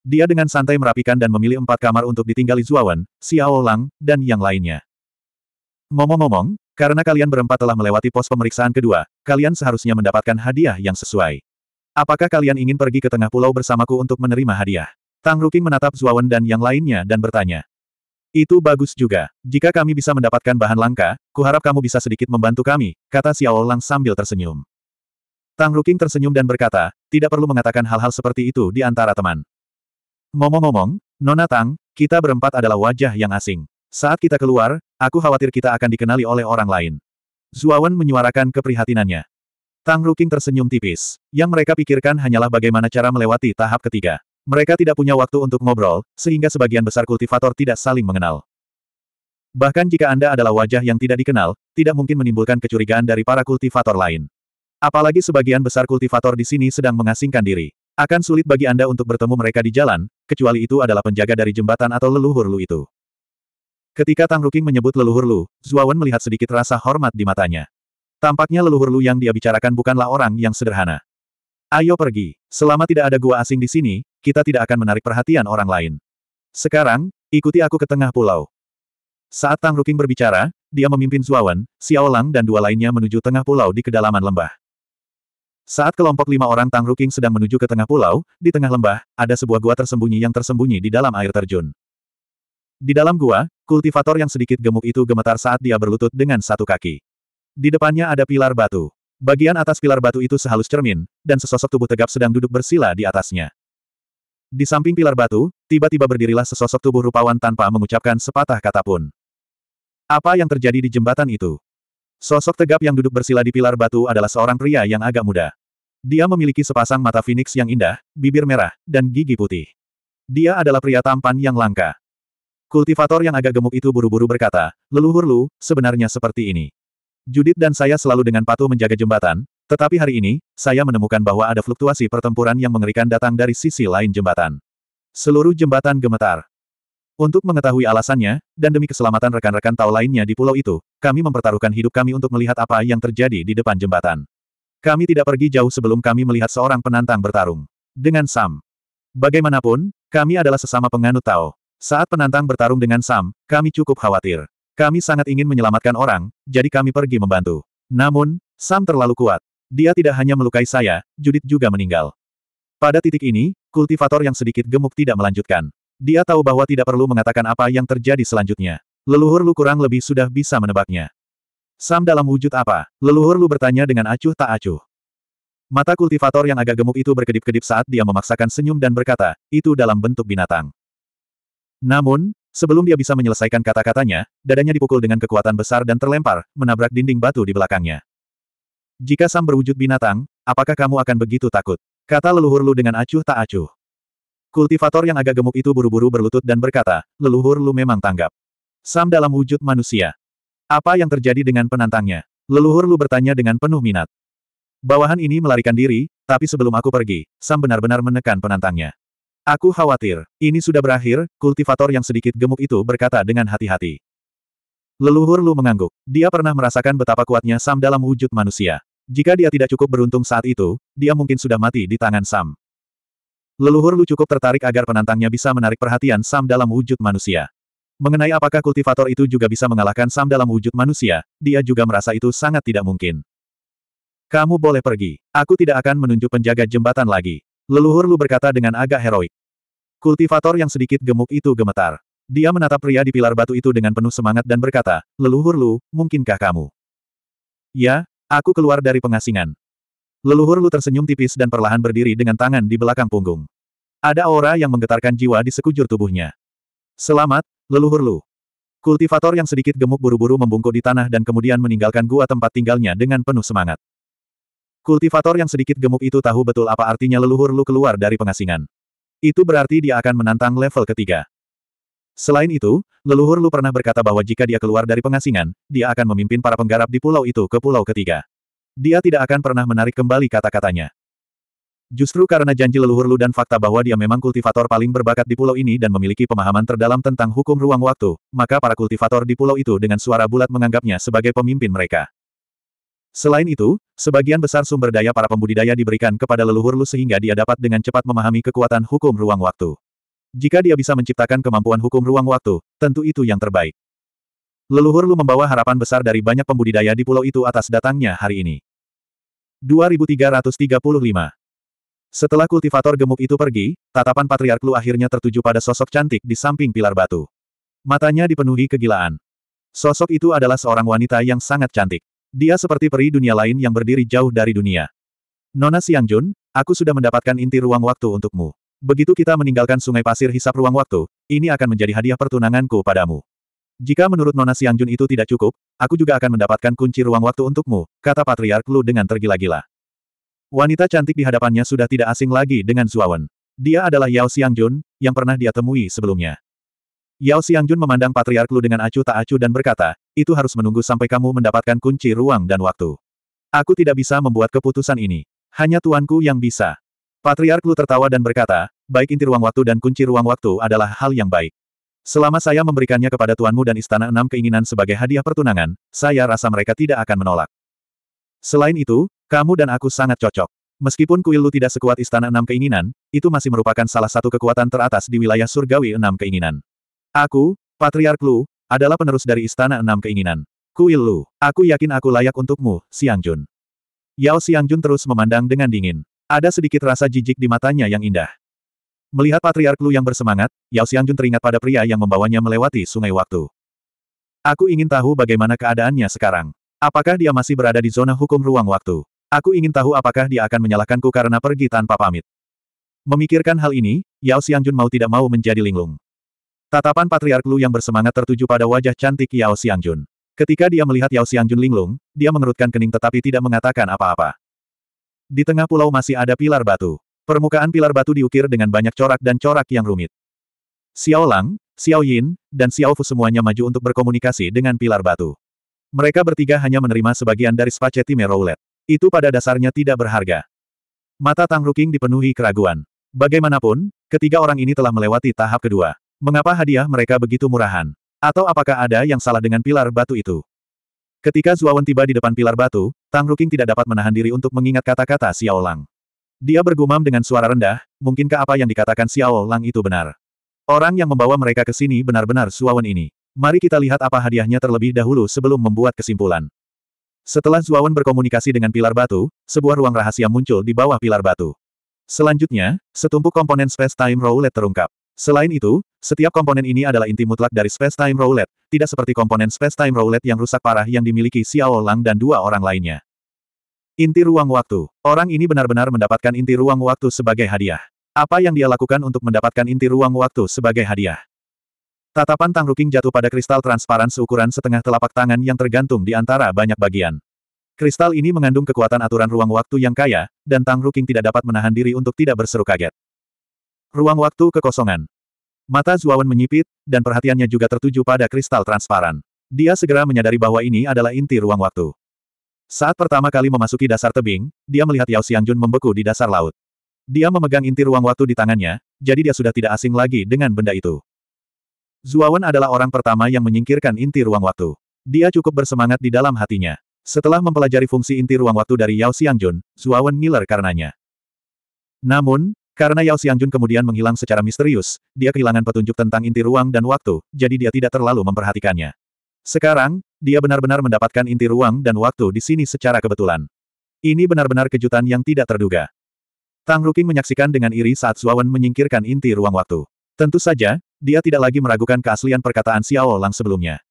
Dia dengan santai merapikan dan memilih empat kamar untuk ditinggali Zuawan, Xiao Lang, dan yang lainnya. Ngomong-ngomong, karena kalian berempat telah melewati pos pemeriksaan kedua, kalian seharusnya mendapatkan hadiah yang sesuai. Apakah kalian ingin pergi ke tengah pulau bersamaku untuk menerima hadiah? Tang Ruking menatap Zuawan dan yang lainnya dan bertanya. Itu bagus juga. Jika kami bisa mendapatkan bahan langka, kuharap kamu bisa sedikit membantu kami, kata Xiao Lang sambil tersenyum. Tang Ruking tersenyum dan berkata, tidak perlu mengatakan hal-hal seperti itu di antara teman. Ngomong-ngomong, Nona Tang, kita berempat adalah wajah yang asing. Saat kita keluar, Aku khawatir kita akan dikenali oleh orang lain. Zuawan menyuarakan keprihatinannya. Tang Ruking tersenyum tipis. Yang mereka pikirkan hanyalah bagaimana cara melewati tahap ketiga. Mereka tidak punya waktu untuk ngobrol, sehingga sebagian besar kultivator tidak saling mengenal. Bahkan jika Anda adalah wajah yang tidak dikenal, tidak mungkin menimbulkan kecurigaan dari para kultivator lain. Apalagi sebagian besar kultivator di sini sedang mengasingkan diri. Akan sulit bagi Anda untuk bertemu mereka di jalan, kecuali itu adalah penjaga dari jembatan atau leluhur lu itu. Ketika Tang Ruking menyebut leluhur Lu, Zuawan melihat sedikit rasa hormat di matanya. Tampaknya leluhur Lu yang dia bicarakan bukanlah orang yang sederhana. Ayo pergi. Selama tidak ada gua asing di sini, kita tidak akan menarik perhatian orang lain. Sekarang, ikuti aku ke tengah pulau. Saat Tang Ruking berbicara, dia memimpin Zuawan, Xiao Lang dan dua lainnya menuju tengah pulau di kedalaman lembah. Saat kelompok lima orang Tang Ruking sedang menuju ke tengah pulau, di tengah lembah, ada sebuah gua tersembunyi yang tersembunyi di dalam air terjun. Di dalam gua, Kultivator yang sedikit gemuk itu gemetar saat dia berlutut dengan satu kaki. Di depannya ada pilar batu. Bagian atas pilar batu itu sehalus cermin, dan sesosok tubuh tegap sedang duduk bersila di atasnya. Di samping pilar batu, tiba-tiba berdirilah sesosok tubuh rupawan tanpa mengucapkan sepatah kata pun. Apa yang terjadi di jembatan itu? Sosok tegap yang duduk bersila di pilar batu adalah seorang pria yang agak muda. Dia memiliki sepasang mata phoenix yang indah, bibir merah, dan gigi putih. Dia adalah pria tampan yang langka. Kultivator yang agak gemuk itu buru-buru berkata, leluhur lu, sebenarnya seperti ini. Judit dan saya selalu dengan patuh menjaga jembatan, tetapi hari ini, saya menemukan bahwa ada fluktuasi pertempuran yang mengerikan datang dari sisi lain jembatan. Seluruh jembatan gemetar. Untuk mengetahui alasannya, dan demi keselamatan rekan-rekan Tao lainnya di pulau itu, kami mempertaruhkan hidup kami untuk melihat apa yang terjadi di depan jembatan. Kami tidak pergi jauh sebelum kami melihat seorang penantang bertarung. Dengan Sam. Bagaimanapun, kami adalah sesama penganut Tao. Saat penantang bertarung dengan Sam, kami cukup khawatir. Kami sangat ingin menyelamatkan orang, jadi kami pergi membantu. Namun, Sam terlalu kuat. Dia tidak hanya melukai saya, Judith juga meninggal. Pada titik ini, kultivator yang sedikit gemuk tidak melanjutkan. Dia tahu bahwa tidak perlu mengatakan apa yang terjadi selanjutnya. Leluhur Lu kurang lebih sudah bisa menebaknya. Sam dalam wujud apa? Leluhur Lu bertanya dengan acuh tak acuh. Mata kultivator yang agak gemuk itu berkedip-kedip saat dia memaksakan senyum dan berkata, itu dalam bentuk binatang. Namun, sebelum dia bisa menyelesaikan kata-katanya, dadanya dipukul dengan kekuatan besar dan terlempar, menabrak dinding batu di belakangnya. Jika Sam berwujud binatang, apakah kamu akan begitu takut? Kata leluhur Lu dengan acuh tak acuh. Kultivator yang agak gemuk itu buru-buru berlutut dan berkata, leluhur Lu memang tanggap. Sam dalam wujud manusia. Apa yang terjadi dengan penantangnya? Leluhur Lu bertanya dengan penuh minat. Bawahan ini melarikan diri, tapi sebelum aku pergi, Sam benar-benar menekan penantangnya. Aku khawatir, ini sudah berakhir, kultivator yang sedikit gemuk itu berkata dengan hati-hati. Leluhur Lu mengangguk. Dia pernah merasakan betapa kuatnya Sam dalam wujud manusia. Jika dia tidak cukup beruntung saat itu, dia mungkin sudah mati di tangan Sam. Leluhur Lu cukup tertarik agar penantangnya bisa menarik perhatian Sam dalam wujud manusia. Mengenai apakah kultivator itu juga bisa mengalahkan Sam dalam wujud manusia, dia juga merasa itu sangat tidak mungkin. Kamu boleh pergi. Aku tidak akan menunjuk penjaga jembatan lagi. Leluhur Lu berkata dengan agak heroik. Kultivator yang sedikit gemuk itu gemetar. Dia menatap pria di pilar batu itu dengan penuh semangat dan berkata, Leluhur Lu, mungkinkah kamu? Ya, aku keluar dari pengasingan. Leluhur Lu tersenyum tipis dan perlahan berdiri dengan tangan di belakang punggung. Ada aura yang menggetarkan jiwa di sekujur tubuhnya. Selamat, Leluhur Lu. Kultivator yang sedikit gemuk buru-buru membungkuk di tanah dan kemudian meninggalkan gua tempat tinggalnya dengan penuh semangat. Kultivator yang sedikit gemuk itu tahu betul apa artinya leluhur Lu keluar dari pengasingan. Itu berarti dia akan menantang level ketiga. Selain itu, leluhur Lu pernah berkata bahwa jika dia keluar dari pengasingan, dia akan memimpin para penggarap di pulau itu ke pulau ketiga. Dia tidak akan pernah menarik kembali kata-katanya. Justru karena janji leluhur Lu dan fakta bahwa dia memang kultivator paling berbakat di pulau ini dan memiliki pemahaman terdalam tentang hukum ruang waktu, maka para kultivator di pulau itu dengan suara bulat menganggapnya sebagai pemimpin mereka. Selain itu, sebagian besar sumber daya para pembudidaya diberikan kepada leluhur Lu sehingga dia dapat dengan cepat memahami kekuatan hukum ruang waktu. Jika dia bisa menciptakan kemampuan hukum ruang waktu, tentu itu yang terbaik. Leluhur Lu membawa harapan besar dari banyak pembudidaya di pulau itu atas datangnya hari ini. 2335 Setelah kultivator gemuk itu pergi, tatapan Patriark Lu akhirnya tertuju pada sosok cantik di samping pilar batu. Matanya dipenuhi kegilaan. Sosok itu adalah seorang wanita yang sangat cantik. Dia seperti peri dunia lain yang berdiri jauh dari dunia. Nona Siang Jun, aku sudah mendapatkan inti ruang waktu untukmu. Begitu kita meninggalkan sungai pasir hisap ruang waktu, ini akan menjadi hadiah pertunanganku padamu. Jika menurut Nona Siang Jun itu tidak cukup, aku juga akan mendapatkan kunci ruang waktu untukmu, kata Patriark Lu dengan tergila-gila. Wanita cantik di hadapannya sudah tidak asing lagi dengan Zuawan. Dia adalah Yao Siang Jun yang pernah dia temui sebelumnya. Yao Xiangjun memandang Patriark Lu dengan acuh tak acuh dan berkata, itu harus menunggu sampai kamu mendapatkan kunci ruang dan waktu. Aku tidak bisa membuat keputusan ini. Hanya tuanku yang bisa. Patriark Lu tertawa dan berkata, baik inti ruang waktu dan kunci ruang waktu adalah hal yang baik. Selama saya memberikannya kepada tuanmu dan Istana Enam Keinginan sebagai hadiah pertunangan, saya rasa mereka tidak akan menolak. Selain itu, kamu dan aku sangat cocok. Meskipun kuil lu tidak sekuat Istana Enam Keinginan, itu masih merupakan salah satu kekuatan teratas di wilayah surgawi Enam Keinginan. Aku, Patriark Lu, adalah penerus dari Istana Enam Keinginan. Kuil Lu, aku yakin aku layak untukmu, Siang Jun. Yao Siang Jun terus memandang dengan dingin. Ada sedikit rasa jijik di matanya yang indah. Melihat Patriark Lu yang bersemangat, Yao Siang Jun teringat pada pria yang membawanya melewati sungai waktu. Aku ingin tahu bagaimana keadaannya sekarang. Apakah dia masih berada di zona hukum ruang waktu? Aku ingin tahu apakah dia akan menyalahkanku karena pergi tanpa pamit. Memikirkan hal ini, Yao Xiangjun mau tidak mau menjadi linglung. Tatapan Patriark Lu yang bersemangat tertuju pada wajah cantik Yao Xiangjun. Ketika dia melihat Yao Xiangjun linglung, dia mengerutkan kening tetapi tidak mengatakan apa-apa. Di tengah pulau masih ada pilar batu. Permukaan pilar batu diukir dengan banyak corak dan corak yang rumit. Xiao Lang, Xiao Yin, dan Xiao Fu semuanya maju untuk berkomunikasi dengan pilar batu. Mereka bertiga hanya menerima sebagian dari spaceti roulette. Itu pada dasarnya tidak berharga. Mata Tang Ruking dipenuhi keraguan. Bagaimanapun, ketiga orang ini telah melewati tahap kedua. Mengapa hadiah mereka begitu murahan? Atau apakah ada yang salah dengan pilar batu itu? Ketika Zuawan tiba di depan pilar batu, Tang Ruking tidak dapat menahan diri untuk mengingat kata-kata Xiao Lang. Dia bergumam dengan suara rendah, mungkinkah apa yang dikatakan Xiao Lang itu benar? Orang yang membawa mereka ke sini benar-benar Zuawan ini. Mari kita lihat apa hadiahnya terlebih dahulu sebelum membuat kesimpulan. Setelah Zuawan berkomunikasi dengan pilar batu, sebuah ruang rahasia muncul di bawah pilar batu. Selanjutnya, setumpuk komponen space-time roulette terungkap. Selain itu, setiap komponen ini adalah inti mutlak dari space-time roulette, tidak seperti komponen space-time roulette yang rusak parah yang dimiliki Xiao Lang dan dua orang lainnya. Inti ruang waktu. Orang ini benar-benar mendapatkan inti ruang waktu sebagai hadiah. Apa yang dia lakukan untuk mendapatkan inti ruang waktu sebagai hadiah? Tatapan Tang Ruking jatuh pada kristal transparan seukuran setengah telapak tangan yang tergantung di antara banyak bagian. Kristal ini mengandung kekuatan aturan ruang waktu yang kaya, dan Tang Ruking tidak dapat menahan diri untuk tidak berseru kaget. Ruang waktu kekosongan. Mata Zuawan menyipit, dan perhatiannya juga tertuju pada kristal transparan. Dia segera menyadari bahwa ini adalah inti ruang waktu. Saat pertama kali memasuki dasar tebing, dia melihat Yao Xiangjun membeku di dasar laut. Dia memegang inti ruang waktu di tangannya, jadi dia sudah tidak asing lagi dengan benda itu. Zuawan adalah orang pertama yang menyingkirkan inti ruang waktu. Dia cukup bersemangat di dalam hatinya. Setelah mempelajari fungsi inti ruang waktu dari Yao Xiangjun, Zuawan ngiler karenanya. Namun, karena Yao Xiangjun kemudian menghilang secara misterius, dia kehilangan petunjuk tentang inti ruang dan waktu, jadi dia tidak terlalu memperhatikannya. Sekarang, dia benar-benar mendapatkan inti ruang dan waktu di sini secara kebetulan. Ini benar-benar kejutan yang tidak terduga. Tang Ruking menyaksikan dengan iri saat Zuawan menyingkirkan inti ruang waktu. Tentu saja, dia tidak lagi meragukan keaslian perkataan Xiao Lang sebelumnya.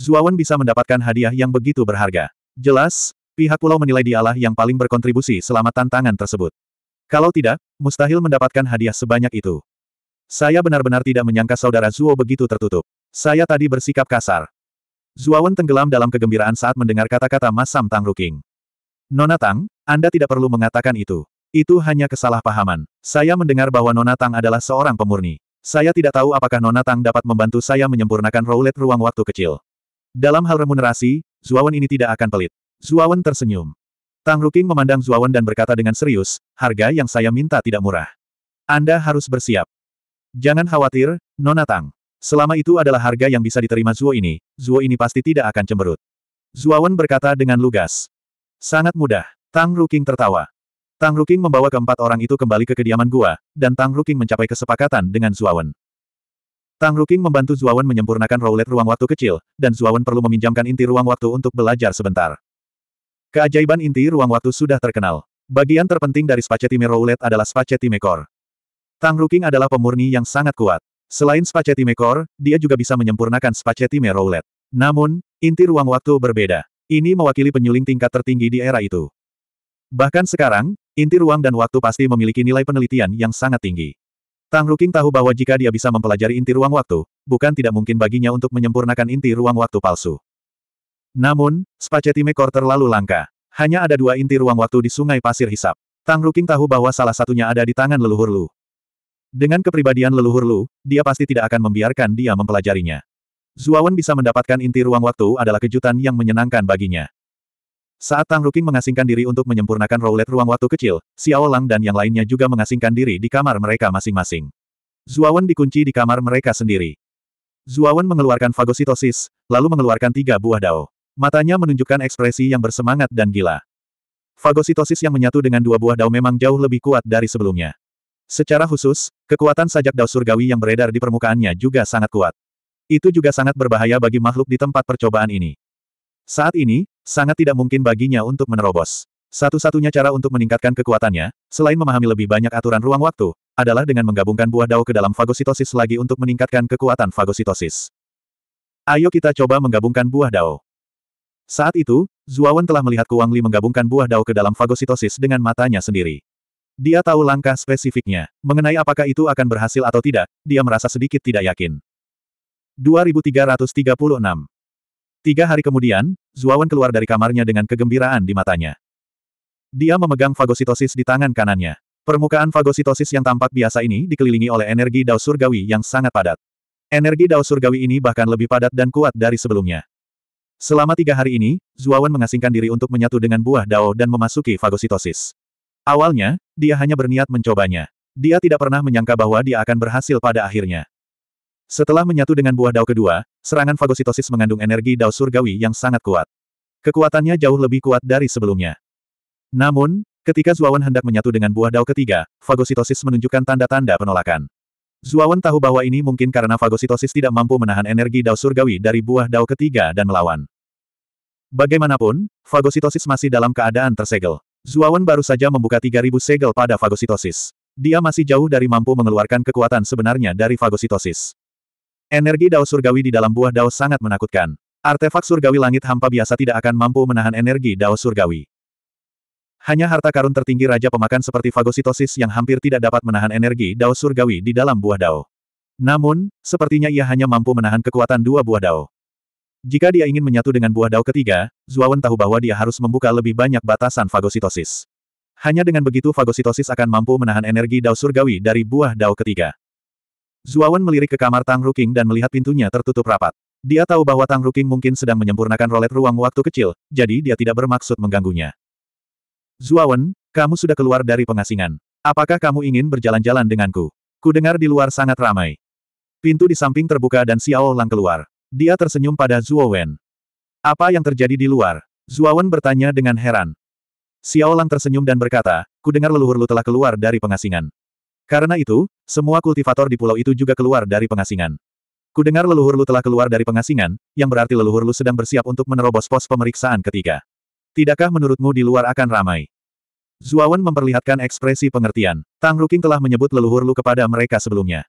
Zuawan bisa mendapatkan hadiah yang begitu berharga. Jelas, pihak pulau menilai dialah yang paling berkontribusi selama tantangan tersebut. Kalau tidak, mustahil mendapatkan hadiah sebanyak itu. Saya benar-benar tidak menyangka saudara Zuo begitu tertutup. Saya tadi bersikap kasar. Zuawan tenggelam dalam kegembiraan saat mendengar kata-kata Mas Sam Tang Ruking. Nona Tang, Anda tidak perlu mengatakan itu. Itu hanya kesalahpahaman. Saya mendengar bahwa Nona Tang adalah seorang pemurni. Saya tidak tahu apakah Nona Tang dapat membantu saya menyempurnakan roulette ruang waktu kecil. Dalam hal remunerasi, Zuawan ini tidak akan pelit. Zuawan tersenyum. Tang Ruking memandang Zuawan dan berkata dengan serius, harga yang saya minta tidak murah. Anda harus bersiap. Jangan khawatir, Nona Tang. Selama itu adalah harga yang bisa diterima Zuo ini, Zuo ini pasti tidak akan cemberut. Zuawan berkata dengan lugas. Sangat mudah. Tang Ruking tertawa. Tang Ruking membawa keempat orang itu kembali ke kediaman gua, dan Tang Ruking mencapai kesepakatan dengan Zuawan. Tang Ruking membantu Zuawan menyempurnakan roulette ruang waktu kecil, dan Zuawan perlu meminjamkan inti ruang waktu untuk belajar sebentar. Keajaiban inti ruang waktu sudah terkenal. Bagian terpenting dari Spacetime Roulette adalah Spacetime Core. Tang Ruking adalah pemurni yang sangat kuat. Selain Spacetime Core, dia juga bisa menyempurnakan Spacetime Roulette. Namun, inti ruang waktu berbeda. Ini mewakili penyuling tingkat tertinggi di era itu. Bahkan sekarang, inti ruang dan waktu pasti memiliki nilai penelitian yang sangat tinggi. Tang Ruking tahu bahwa jika dia bisa mempelajari inti ruang waktu, bukan tidak mungkin baginya untuk menyempurnakan inti ruang waktu palsu. Namun, Spacetime Mekor terlalu langka. Hanya ada dua inti ruang waktu di Sungai Pasir Hisap. Tang Ruking tahu bahwa salah satunya ada di tangan leluhur Lu. Dengan kepribadian leluhur Lu, dia pasti tidak akan membiarkan dia mempelajarinya. Zuawan bisa mendapatkan inti ruang waktu adalah kejutan yang menyenangkan baginya. Saat Tang Ruking mengasingkan diri untuk menyempurnakan roulette ruang waktu kecil, Xiao Lang dan yang lainnya juga mengasingkan diri di kamar mereka masing-masing. Zuawan dikunci di kamar mereka sendiri. Zuawan mengeluarkan fagositosis, lalu mengeluarkan tiga buah dao. Matanya menunjukkan ekspresi yang bersemangat dan gila. Fagositosis yang menyatu dengan dua buah dao memang jauh lebih kuat dari sebelumnya. Secara khusus, kekuatan sajak dao surgawi yang beredar di permukaannya juga sangat kuat. Itu juga sangat berbahaya bagi makhluk di tempat percobaan ini. Saat ini, sangat tidak mungkin baginya untuk menerobos. Satu-satunya cara untuk meningkatkan kekuatannya, selain memahami lebih banyak aturan ruang waktu, adalah dengan menggabungkan buah dao ke dalam fagositosis lagi untuk meningkatkan kekuatan fagositosis. Ayo kita coba menggabungkan buah dao. Saat itu, Zuawan telah melihat Kuang Li menggabungkan buah dao ke dalam fagositosis dengan matanya sendiri. Dia tahu langkah spesifiknya. Mengenai apakah itu akan berhasil atau tidak, dia merasa sedikit tidak yakin. 2336 Tiga hari kemudian, Zuawan keluar dari kamarnya dengan kegembiraan di matanya. Dia memegang fagositosis di tangan kanannya. Permukaan fagositosis yang tampak biasa ini dikelilingi oleh energi dao surgawi yang sangat padat. Energi dao surgawi ini bahkan lebih padat dan kuat dari sebelumnya. Selama tiga hari ini, Zuawan mengasingkan diri untuk menyatu dengan buah dao dan memasuki fagositosis. Awalnya, dia hanya berniat mencobanya. Dia tidak pernah menyangka bahwa dia akan berhasil pada akhirnya. Setelah menyatu dengan buah dao kedua, serangan fagositosis mengandung energi dao surgawi yang sangat kuat. Kekuatannya jauh lebih kuat dari sebelumnya. Namun, ketika Zuawan hendak menyatu dengan buah dao ketiga, fagositosis menunjukkan tanda-tanda penolakan. Zuawan tahu bahwa ini mungkin karena fagositosis tidak mampu menahan energi dao surgawi dari buah dao ketiga dan melawan. Bagaimanapun, fagositosis masih dalam keadaan tersegel. Zuawan baru saja membuka 3000 segel pada fagositosis. Dia masih jauh dari mampu mengeluarkan kekuatan sebenarnya dari fagositosis. Energi dao surgawi di dalam buah dao sangat menakutkan. Artefak surgawi langit hampa biasa tidak akan mampu menahan energi dao surgawi. Hanya harta karun tertinggi Raja Pemakan seperti fagositosis yang hampir tidak dapat menahan energi dao surgawi di dalam buah dao. Namun, sepertinya ia hanya mampu menahan kekuatan dua buah dao. Jika dia ingin menyatu dengan buah dao ketiga, Zuawan tahu bahwa dia harus membuka lebih banyak batasan fagositosis. Hanya dengan begitu fagositosis akan mampu menahan energi dao surgawi dari buah dao ketiga. Zuawan melirik ke kamar Tang Ruking dan melihat pintunya tertutup rapat. Dia tahu bahwa Tang Ruking mungkin sedang menyempurnakan rolet ruang waktu kecil, jadi dia tidak bermaksud mengganggunya. Zuawan, kamu sudah keluar dari pengasingan. Apakah kamu ingin berjalan-jalan denganku? Kudengar di luar sangat ramai. Pintu di samping terbuka dan Xiao Lang keluar. Dia tersenyum pada Zuo Wen. Apa yang terjadi di luar? Zuo Wen bertanya dengan heran. Xiao Lang tersenyum dan berkata, ku dengar leluhur lu telah keluar dari pengasingan. Karena itu, semua kultivator di pulau itu juga keluar dari pengasingan. Ku dengar leluhur lu telah keluar dari pengasingan, yang berarti leluhur lu sedang bersiap untuk menerobos pos pemeriksaan ketiga. Tidakkah menurutmu di luar akan ramai? Zuawan memperlihatkan ekspresi pengertian. Tang Ruking telah menyebut leluhur lu kepada mereka sebelumnya.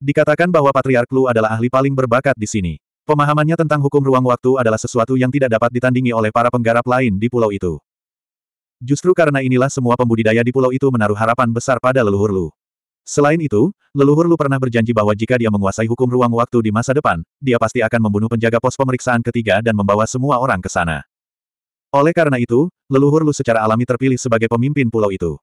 Dikatakan bahwa Patriark Lu adalah ahli paling berbakat di sini. Pemahamannya tentang hukum ruang waktu adalah sesuatu yang tidak dapat ditandingi oleh para penggarap lain di pulau itu. Justru karena inilah semua pembudidaya di pulau itu menaruh harapan besar pada leluhur Lu. Selain itu, leluhur Lu pernah berjanji bahwa jika dia menguasai hukum ruang waktu di masa depan, dia pasti akan membunuh penjaga pos pemeriksaan ketiga dan membawa semua orang ke sana. Oleh karena itu, leluhur Lu secara alami terpilih sebagai pemimpin pulau itu.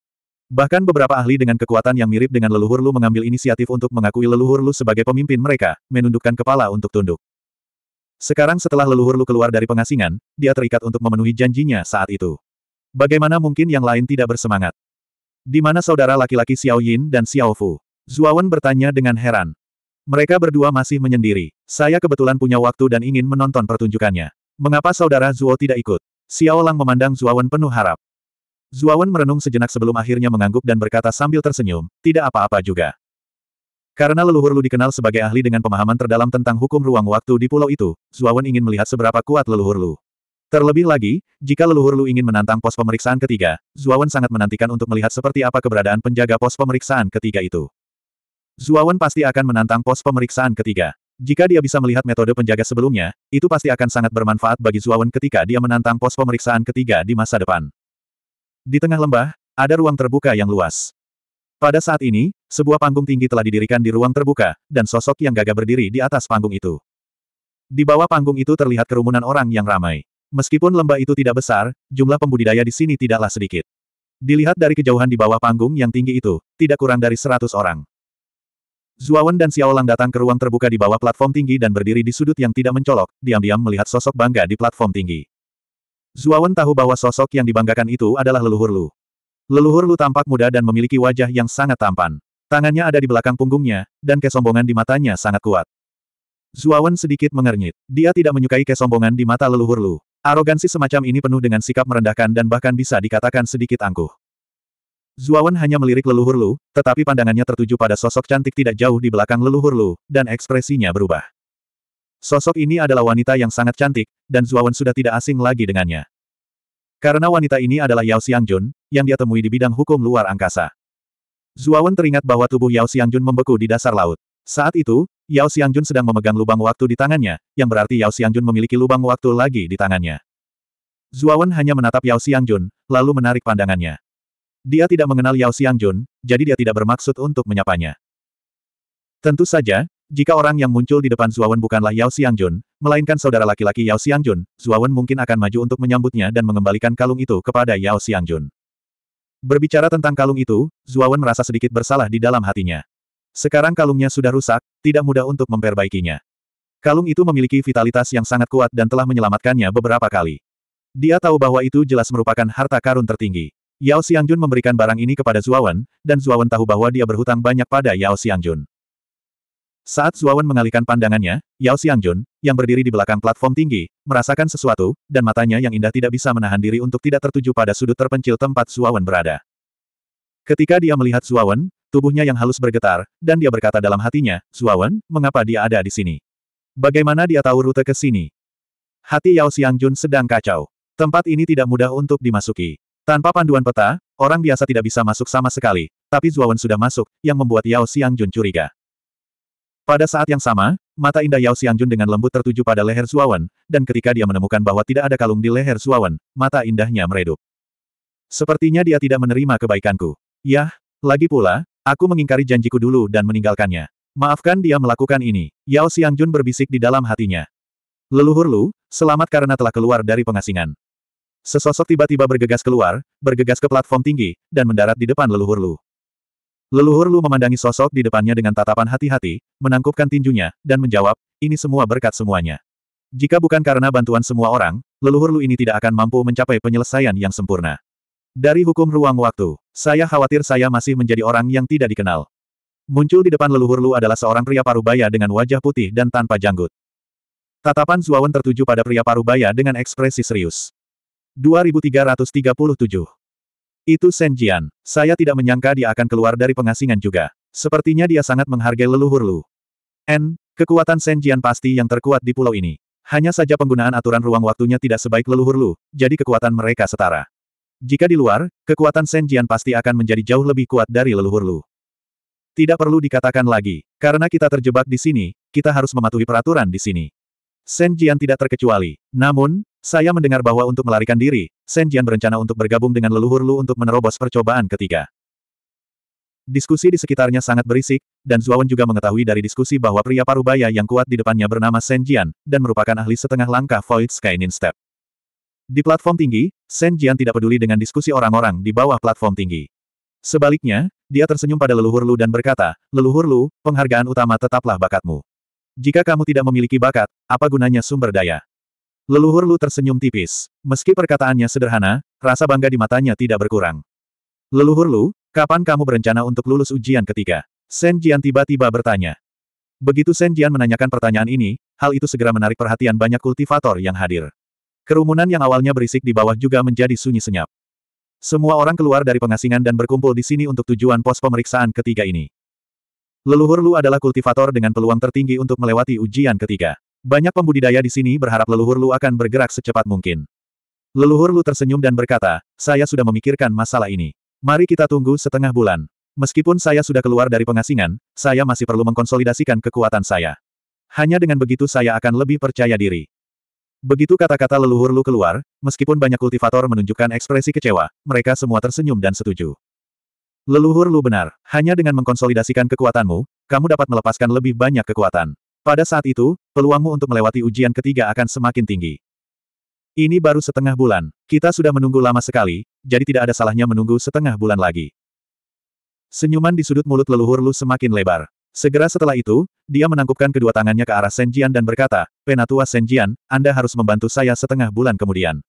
Bahkan beberapa ahli dengan kekuatan yang mirip dengan leluhur Lu mengambil inisiatif untuk mengakui leluhur Lu sebagai pemimpin mereka, menundukkan kepala untuk tunduk. Sekarang setelah leluhur Lu keluar dari pengasingan, dia terikat untuk memenuhi janjinya saat itu. Bagaimana mungkin yang lain tidak bersemangat? Di mana saudara laki-laki Xiao Yin dan Xiao Fu? Zuawan bertanya dengan heran. Mereka berdua masih menyendiri. Saya kebetulan punya waktu dan ingin menonton pertunjukannya. Mengapa saudara Zuo tidak ikut? Xiao Lang memandang Zuawan penuh harap. Zuawan merenung sejenak sebelum akhirnya mengangguk dan berkata sambil tersenyum, tidak apa-apa juga. Karena leluhur Lu dikenal sebagai ahli dengan pemahaman terdalam tentang hukum ruang waktu di pulau itu, Zuawan ingin melihat seberapa kuat leluhur Lu. Terlebih lagi, jika leluhur Lu ingin menantang pos pemeriksaan ketiga, Zuawan sangat menantikan untuk melihat seperti apa keberadaan penjaga pos pemeriksaan ketiga itu. Zuawan pasti akan menantang pos pemeriksaan ketiga. Jika dia bisa melihat metode penjaga sebelumnya, itu pasti akan sangat bermanfaat bagi Zuawan ketika dia menantang pos pemeriksaan ketiga di masa depan. Di tengah lembah, ada ruang terbuka yang luas. Pada saat ini, sebuah panggung tinggi telah didirikan di ruang terbuka, dan sosok yang gagah berdiri di atas panggung itu. Di bawah panggung itu terlihat kerumunan orang yang ramai. Meskipun lembah itu tidak besar, jumlah pembudidaya di sini tidaklah sedikit. Dilihat dari kejauhan di bawah panggung yang tinggi itu, tidak kurang dari seratus orang. Zuawan dan Xiaolang datang ke ruang terbuka di bawah platform tinggi dan berdiri di sudut yang tidak mencolok, diam-diam melihat sosok bangga di platform tinggi. Zuawan tahu bahwa sosok yang dibanggakan itu adalah leluhur Lu. Leluhur Lu tampak muda dan memiliki wajah yang sangat tampan. Tangannya ada di belakang punggungnya, dan kesombongan di matanya sangat kuat. Zuawan sedikit mengernyit. Dia tidak menyukai kesombongan di mata leluhur Lu. Arogansi semacam ini penuh dengan sikap merendahkan dan bahkan bisa dikatakan sedikit angkuh. Zuawan hanya melirik leluhur Lu, tetapi pandangannya tertuju pada sosok cantik tidak jauh di belakang leluhur Lu, dan ekspresinya berubah. Sosok ini adalah wanita yang sangat cantik, dan Zuawan sudah tidak asing lagi dengannya. Karena wanita ini adalah Yao Xiangjun, yang dia temui di bidang hukum luar angkasa. Zuawan teringat bahwa tubuh Yao Xiangjun membeku di dasar laut. Saat itu, Yao Xiangjun sedang memegang lubang waktu di tangannya, yang berarti Yao Xiangjun memiliki lubang waktu lagi di tangannya. Zuawan hanya menatap Yao Xiangjun, lalu menarik pandangannya. Dia tidak mengenal Yao Xiangjun, jadi dia tidak bermaksud untuk menyapanya. Tentu saja, jika orang yang muncul di depan Zuawan bukanlah Yao Xiangjun, Melainkan saudara laki-laki Yao Xiangjun, Zuawan mungkin akan maju untuk menyambutnya dan mengembalikan kalung itu kepada Yao Xiangjun. Berbicara tentang kalung itu, Zuawan merasa sedikit bersalah di dalam hatinya. Sekarang kalungnya sudah rusak, tidak mudah untuk memperbaikinya. Kalung itu memiliki vitalitas yang sangat kuat dan telah menyelamatkannya beberapa kali. Dia tahu bahwa itu jelas merupakan harta karun tertinggi. Yao Xiangjun memberikan barang ini kepada Zuawan, dan Zuawan tahu bahwa dia berhutang banyak pada Yao Xiangjun. Saat Zuawan mengalihkan pandangannya, Yao Xiangjun, yang berdiri di belakang platform tinggi, merasakan sesuatu, dan matanya yang indah tidak bisa menahan diri untuk tidak tertuju pada sudut terpencil tempat Zuawan berada. Ketika dia melihat Zuawan, tubuhnya yang halus bergetar, dan dia berkata dalam hatinya, Zuawan, mengapa dia ada di sini? Bagaimana dia tahu rute ke sini? Hati Yao Xiangjun sedang kacau. Tempat ini tidak mudah untuk dimasuki. Tanpa panduan peta, orang biasa tidak bisa masuk sama sekali, tapi Zuawan sudah masuk, yang membuat Yao Xiangjun curiga. Pada saat yang sama, mata indah Yao Xiangjun dengan lembut tertuju pada leher Suawan, dan ketika dia menemukan bahwa tidak ada kalung di leher Suawan, mata indahnya meredup. Sepertinya dia tidak menerima kebaikanku. Yah, lagi pula, aku mengingkari janjiku dulu dan meninggalkannya. Maafkan dia melakukan ini, Yao Xiangjun berbisik di dalam hatinya. Leluhur Lu, selamat karena telah keluar dari pengasingan. Sesosok tiba-tiba bergegas keluar, bergegas ke platform tinggi, dan mendarat di depan leluhur Lu. Leluhur Lu memandangi sosok di depannya dengan tatapan hati-hati, menangkupkan tinjunya, dan menjawab, ini semua berkat semuanya. Jika bukan karena bantuan semua orang, leluhur Lu ini tidak akan mampu mencapai penyelesaian yang sempurna. Dari hukum ruang waktu, saya khawatir saya masih menjadi orang yang tidak dikenal. Muncul di depan leluhur Lu adalah seorang pria parubaya dengan wajah putih dan tanpa janggut. Tatapan Zuawan tertuju pada pria parubaya dengan ekspresi serius. 2337 itu Shen Jian. Saya tidak menyangka dia akan keluar dari pengasingan juga. Sepertinya dia sangat menghargai leluhur Lu. N, kekuatan Shen Jian pasti yang terkuat di pulau ini. Hanya saja penggunaan aturan ruang waktunya tidak sebaik leluhur Lu, jadi kekuatan mereka setara. Jika di luar, kekuatan Shen Jian pasti akan menjadi jauh lebih kuat dari leluhur Lu. Tidak perlu dikatakan lagi, karena kita terjebak di sini, kita harus mematuhi peraturan di sini. Shen Jian tidak terkecuali. Namun, saya mendengar bahwa untuk melarikan diri, Shen Jian berencana untuk bergabung dengan leluhur Lu untuk menerobos percobaan ketiga. Diskusi di sekitarnya sangat berisik, dan Zuawan juga mengetahui dari diskusi bahwa pria parubaya yang kuat di depannya bernama Shen Jian, dan merupakan ahli setengah langkah Void Sky Nin Step. Di platform tinggi, Shen Jian tidak peduli dengan diskusi orang-orang di bawah platform tinggi. Sebaliknya, dia tersenyum pada leluhur Lu dan berkata, Leluhur Lu, penghargaan utama tetaplah bakatmu. Jika kamu tidak memiliki bakat, apa gunanya sumber daya? Leluhur Lu tersenyum tipis. Meski perkataannya sederhana, rasa bangga di matanya tidak berkurang. Leluhur Lu, kapan kamu berencana untuk lulus ujian ketiga? Shen Jian tiba-tiba bertanya. Begitu Shen Jian menanyakan pertanyaan ini, hal itu segera menarik perhatian banyak kultivator yang hadir. Kerumunan yang awalnya berisik di bawah juga menjadi sunyi senyap. Semua orang keluar dari pengasingan dan berkumpul di sini untuk tujuan pos pemeriksaan ketiga ini. Leluhur Lu adalah kultivator dengan peluang tertinggi untuk melewati ujian ketiga. Banyak pembudidaya di sini berharap leluhur Lu akan bergerak secepat mungkin. Leluhur Lu tersenyum dan berkata, saya sudah memikirkan masalah ini. Mari kita tunggu setengah bulan. Meskipun saya sudah keluar dari pengasingan, saya masih perlu mengkonsolidasikan kekuatan saya. Hanya dengan begitu saya akan lebih percaya diri. Begitu kata-kata leluhur Lu keluar, meskipun banyak kultivator menunjukkan ekspresi kecewa, mereka semua tersenyum dan setuju. Leluhur Lu benar, hanya dengan mengkonsolidasikan kekuatanmu, kamu dapat melepaskan lebih banyak kekuatan. Pada saat itu, peluangmu untuk melewati ujian ketiga akan semakin tinggi. Ini baru setengah bulan, kita sudah menunggu lama sekali, jadi tidak ada salahnya menunggu setengah bulan lagi. Senyuman di sudut mulut leluhur Lu semakin lebar. Segera setelah itu, dia menangkupkan kedua tangannya ke arah Senjian dan berkata, Penatua Senjian, Anda harus membantu saya setengah bulan kemudian.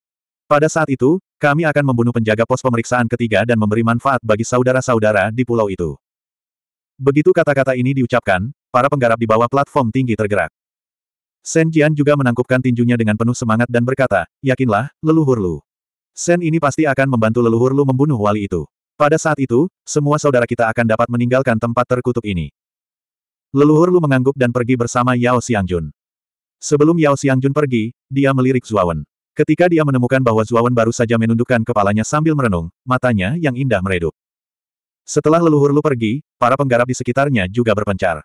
Pada saat itu, kami akan membunuh penjaga pos pemeriksaan ketiga dan memberi manfaat bagi saudara-saudara di pulau itu. Begitu kata-kata ini diucapkan, para penggarap di bawah platform tinggi tergerak. Shen Jian juga menangkupkan tinjunya dengan penuh semangat dan berkata, yakinlah, leluhur Lu. Sen ini pasti akan membantu leluhur Lu membunuh wali itu. Pada saat itu, semua saudara kita akan dapat meninggalkan tempat terkutuk ini. Leluhur Lu mengangguk dan pergi bersama Yao Xiangjun. Sebelum Yao Xiangjun pergi, dia melirik Zuawan. Ketika dia menemukan bahwa Zuawan baru saja menundukkan kepalanya sambil merenung, matanya yang indah meredup. Setelah leluhur Lu pergi, para penggarap di sekitarnya juga berpencar.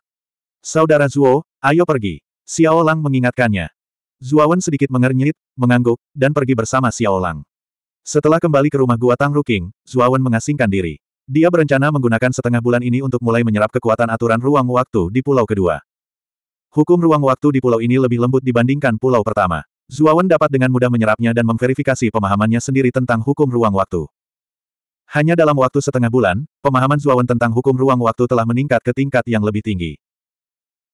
Saudara Zuo, ayo pergi. Xiao Lang mengingatkannya. Zuo Wen sedikit mengernyit, mengangguk, dan pergi bersama Xiao Lang. Setelah kembali ke rumah gua Tang Ruking, Zuo Wen mengasingkan diri. Dia berencana menggunakan setengah bulan ini untuk mulai menyerap kekuatan aturan ruang waktu di pulau kedua. Hukum ruang waktu di pulau ini lebih lembut dibandingkan pulau pertama. Zuo Wen dapat dengan mudah menyerapnya dan memverifikasi pemahamannya sendiri tentang hukum ruang waktu. Hanya dalam waktu setengah bulan, pemahaman Zuo Wen tentang hukum ruang waktu telah meningkat ke tingkat yang lebih tinggi.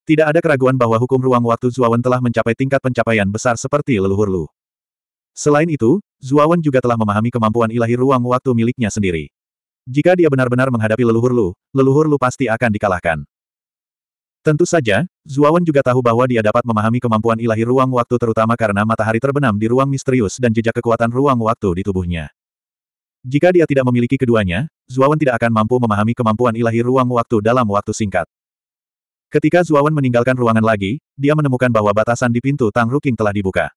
Tidak ada keraguan bahwa hukum ruang waktu Zuawan telah mencapai tingkat pencapaian besar seperti leluhur Lu. Selain itu, Zuawan juga telah memahami kemampuan ilahi ruang waktu miliknya sendiri. Jika dia benar-benar menghadapi leluhur Lu, leluhur Lu pasti akan dikalahkan. Tentu saja, Zuawan juga tahu bahwa dia dapat memahami kemampuan ilahi ruang waktu terutama karena matahari terbenam di ruang misterius dan jejak kekuatan ruang waktu di tubuhnya. Jika dia tidak memiliki keduanya, Zuawan tidak akan mampu memahami kemampuan ilahi ruang waktu dalam waktu singkat. Ketika Zuawan meninggalkan ruangan lagi, dia menemukan bahwa batasan di pintu Tang Ruking telah dibuka.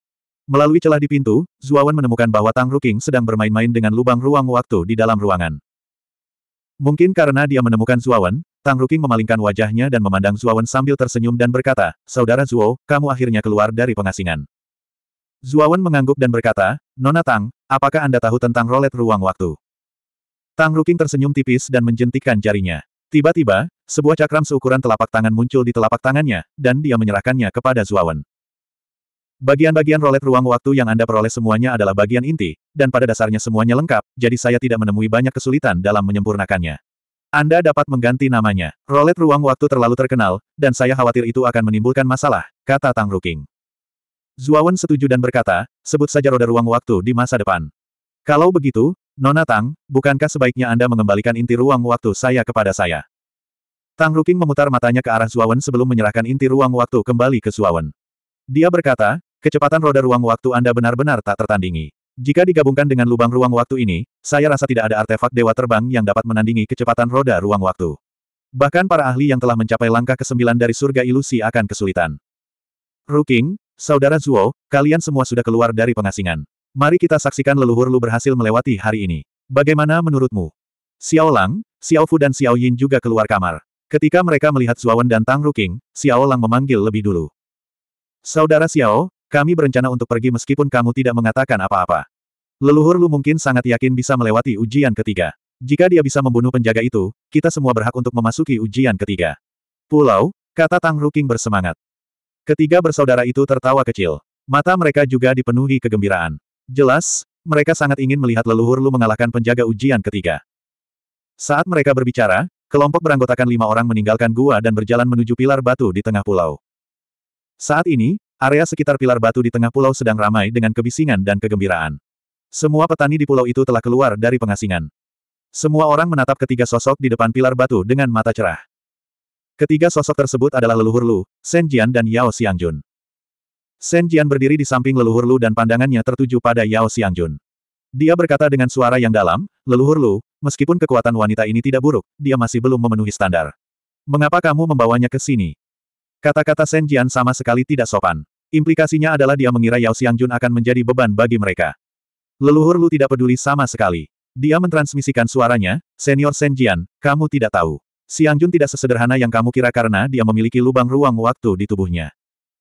Melalui celah di pintu, Zuawan menemukan bahwa Tang Ruking sedang bermain-main dengan lubang ruang waktu di dalam ruangan. Mungkin karena dia menemukan Zuawan, Tang Ruking memalingkan wajahnya dan memandang Zuawan sambil tersenyum dan berkata, Saudara Zuo, kamu akhirnya keluar dari pengasingan. Zuawan mengangguk dan berkata, Nona Tang, apakah Anda tahu tentang rolet ruang waktu? Tang Ruking tersenyum tipis dan menjentikkan jarinya. Tiba-tiba, sebuah cakram seukuran telapak tangan muncul di telapak tangannya, dan dia menyerahkannya kepada Zuawan. Bagian-bagian rolet ruang waktu yang Anda peroleh semuanya adalah bagian inti, dan pada dasarnya semuanya lengkap, jadi saya tidak menemui banyak kesulitan dalam menyempurnakannya. Anda dapat mengganti namanya. Rolet ruang waktu terlalu terkenal, dan saya khawatir itu akan menimbulkan masalah, kata Tang Ruking. Zuawan setuju dan berkata, sebut saja roda ruang waktu di masa depan. Kalau begitu, Nona Tang, bukankah sebaiknya Anda mengembalikan inti ruang waktu saya kepada saya? Tang Ruking memutar matanya ke arah Zuawan sebelum menyerahkan inti ruang waktu kembali ke Zuawan. Dia berkata, kecepatan roda ruang waktu Anda benar-benar tak tertandingi. Jika digabungkan dengan lubang ruang waktu ini, saya rasa tidak ada artefak dewa terbang yang dapat menandingi kecepatan roda ruang waktu. Bahkan para ahli yang telah mencapai langkah ke-9 dari surga ilusi akan kesulitan. Ruking, Saudara Zuo, kalian semua sudah keluar dari pengasingan. Mari kita saksikan leluhur Lu berhasil melewati hari ini. Bagaimana menurutmu? Xiao Lang, Xiao Fu dan Xiao Yin juga keluar kamar. Ketika mereka melihat Zuawan dan Tang Ruking, Xiao Lang memanggil lebih dulu. Saudara Xiao, kami berencana untuk pergi meskipun kamu tidak mengatakan apa-apa. Leluhur Lu mungkin sangat yakin bisa melewati ujian ketiga. Jika dia bisa membunuh penjaga itu, kita semua berhak untuk memasuki ujian ketiga. Pulau, kata Tang Ruking bersemangat. Ketiga bersaudara itu tertawa kecil. Mata mereka juga dipenuhi kegembiraan. Jelas, mereka sangat ingin melihat leluhur Lu mengalahkan penjaga ujian ketiga. Saat mereka berbicara, kelompok beranggotakan lima orang meninggalkan gua dan berjalan menuju pilar batu di tengah pulau. Saat ini, area sekitar pilar batu di tengah pulau sedang ramai dengan kebisingan dan kegembiraan. Semua petani di pulau itu telah keluar dari pengasingan. Semua orang menatap ketiga sosok di depan pilar batu dengan mata cerah. Ketiga sosok tersebut adalah leluhur Lu, Shen Jian dan Yao Xiangjun. Shen Jian berdiri di samping leluhur Lu dan pandangannya tertuju pada Yao Xiangjun. Dia berkata dengan suara yang dalam, leluhur Lu, meskipun kekuatan wanita ini tidak buruk, dia masih belum memenuhi standar. Mengapa kamu membawanya ke sini? Kata-kata Shen Jian sama sekali tidak sopan. Implikasinya adalah dia mengira Yao Xiangjun akan menjadi beban bagi mereka. Leluhur Lu tidak peduli sama sekali. Dia mentransmisikan suaranya, Senior Shen Jian, kamu tidak tahu. Xiangjun tidak sesederhana yang kamu kira karena dia memiliki lubang ruang waktu di tubuhnya.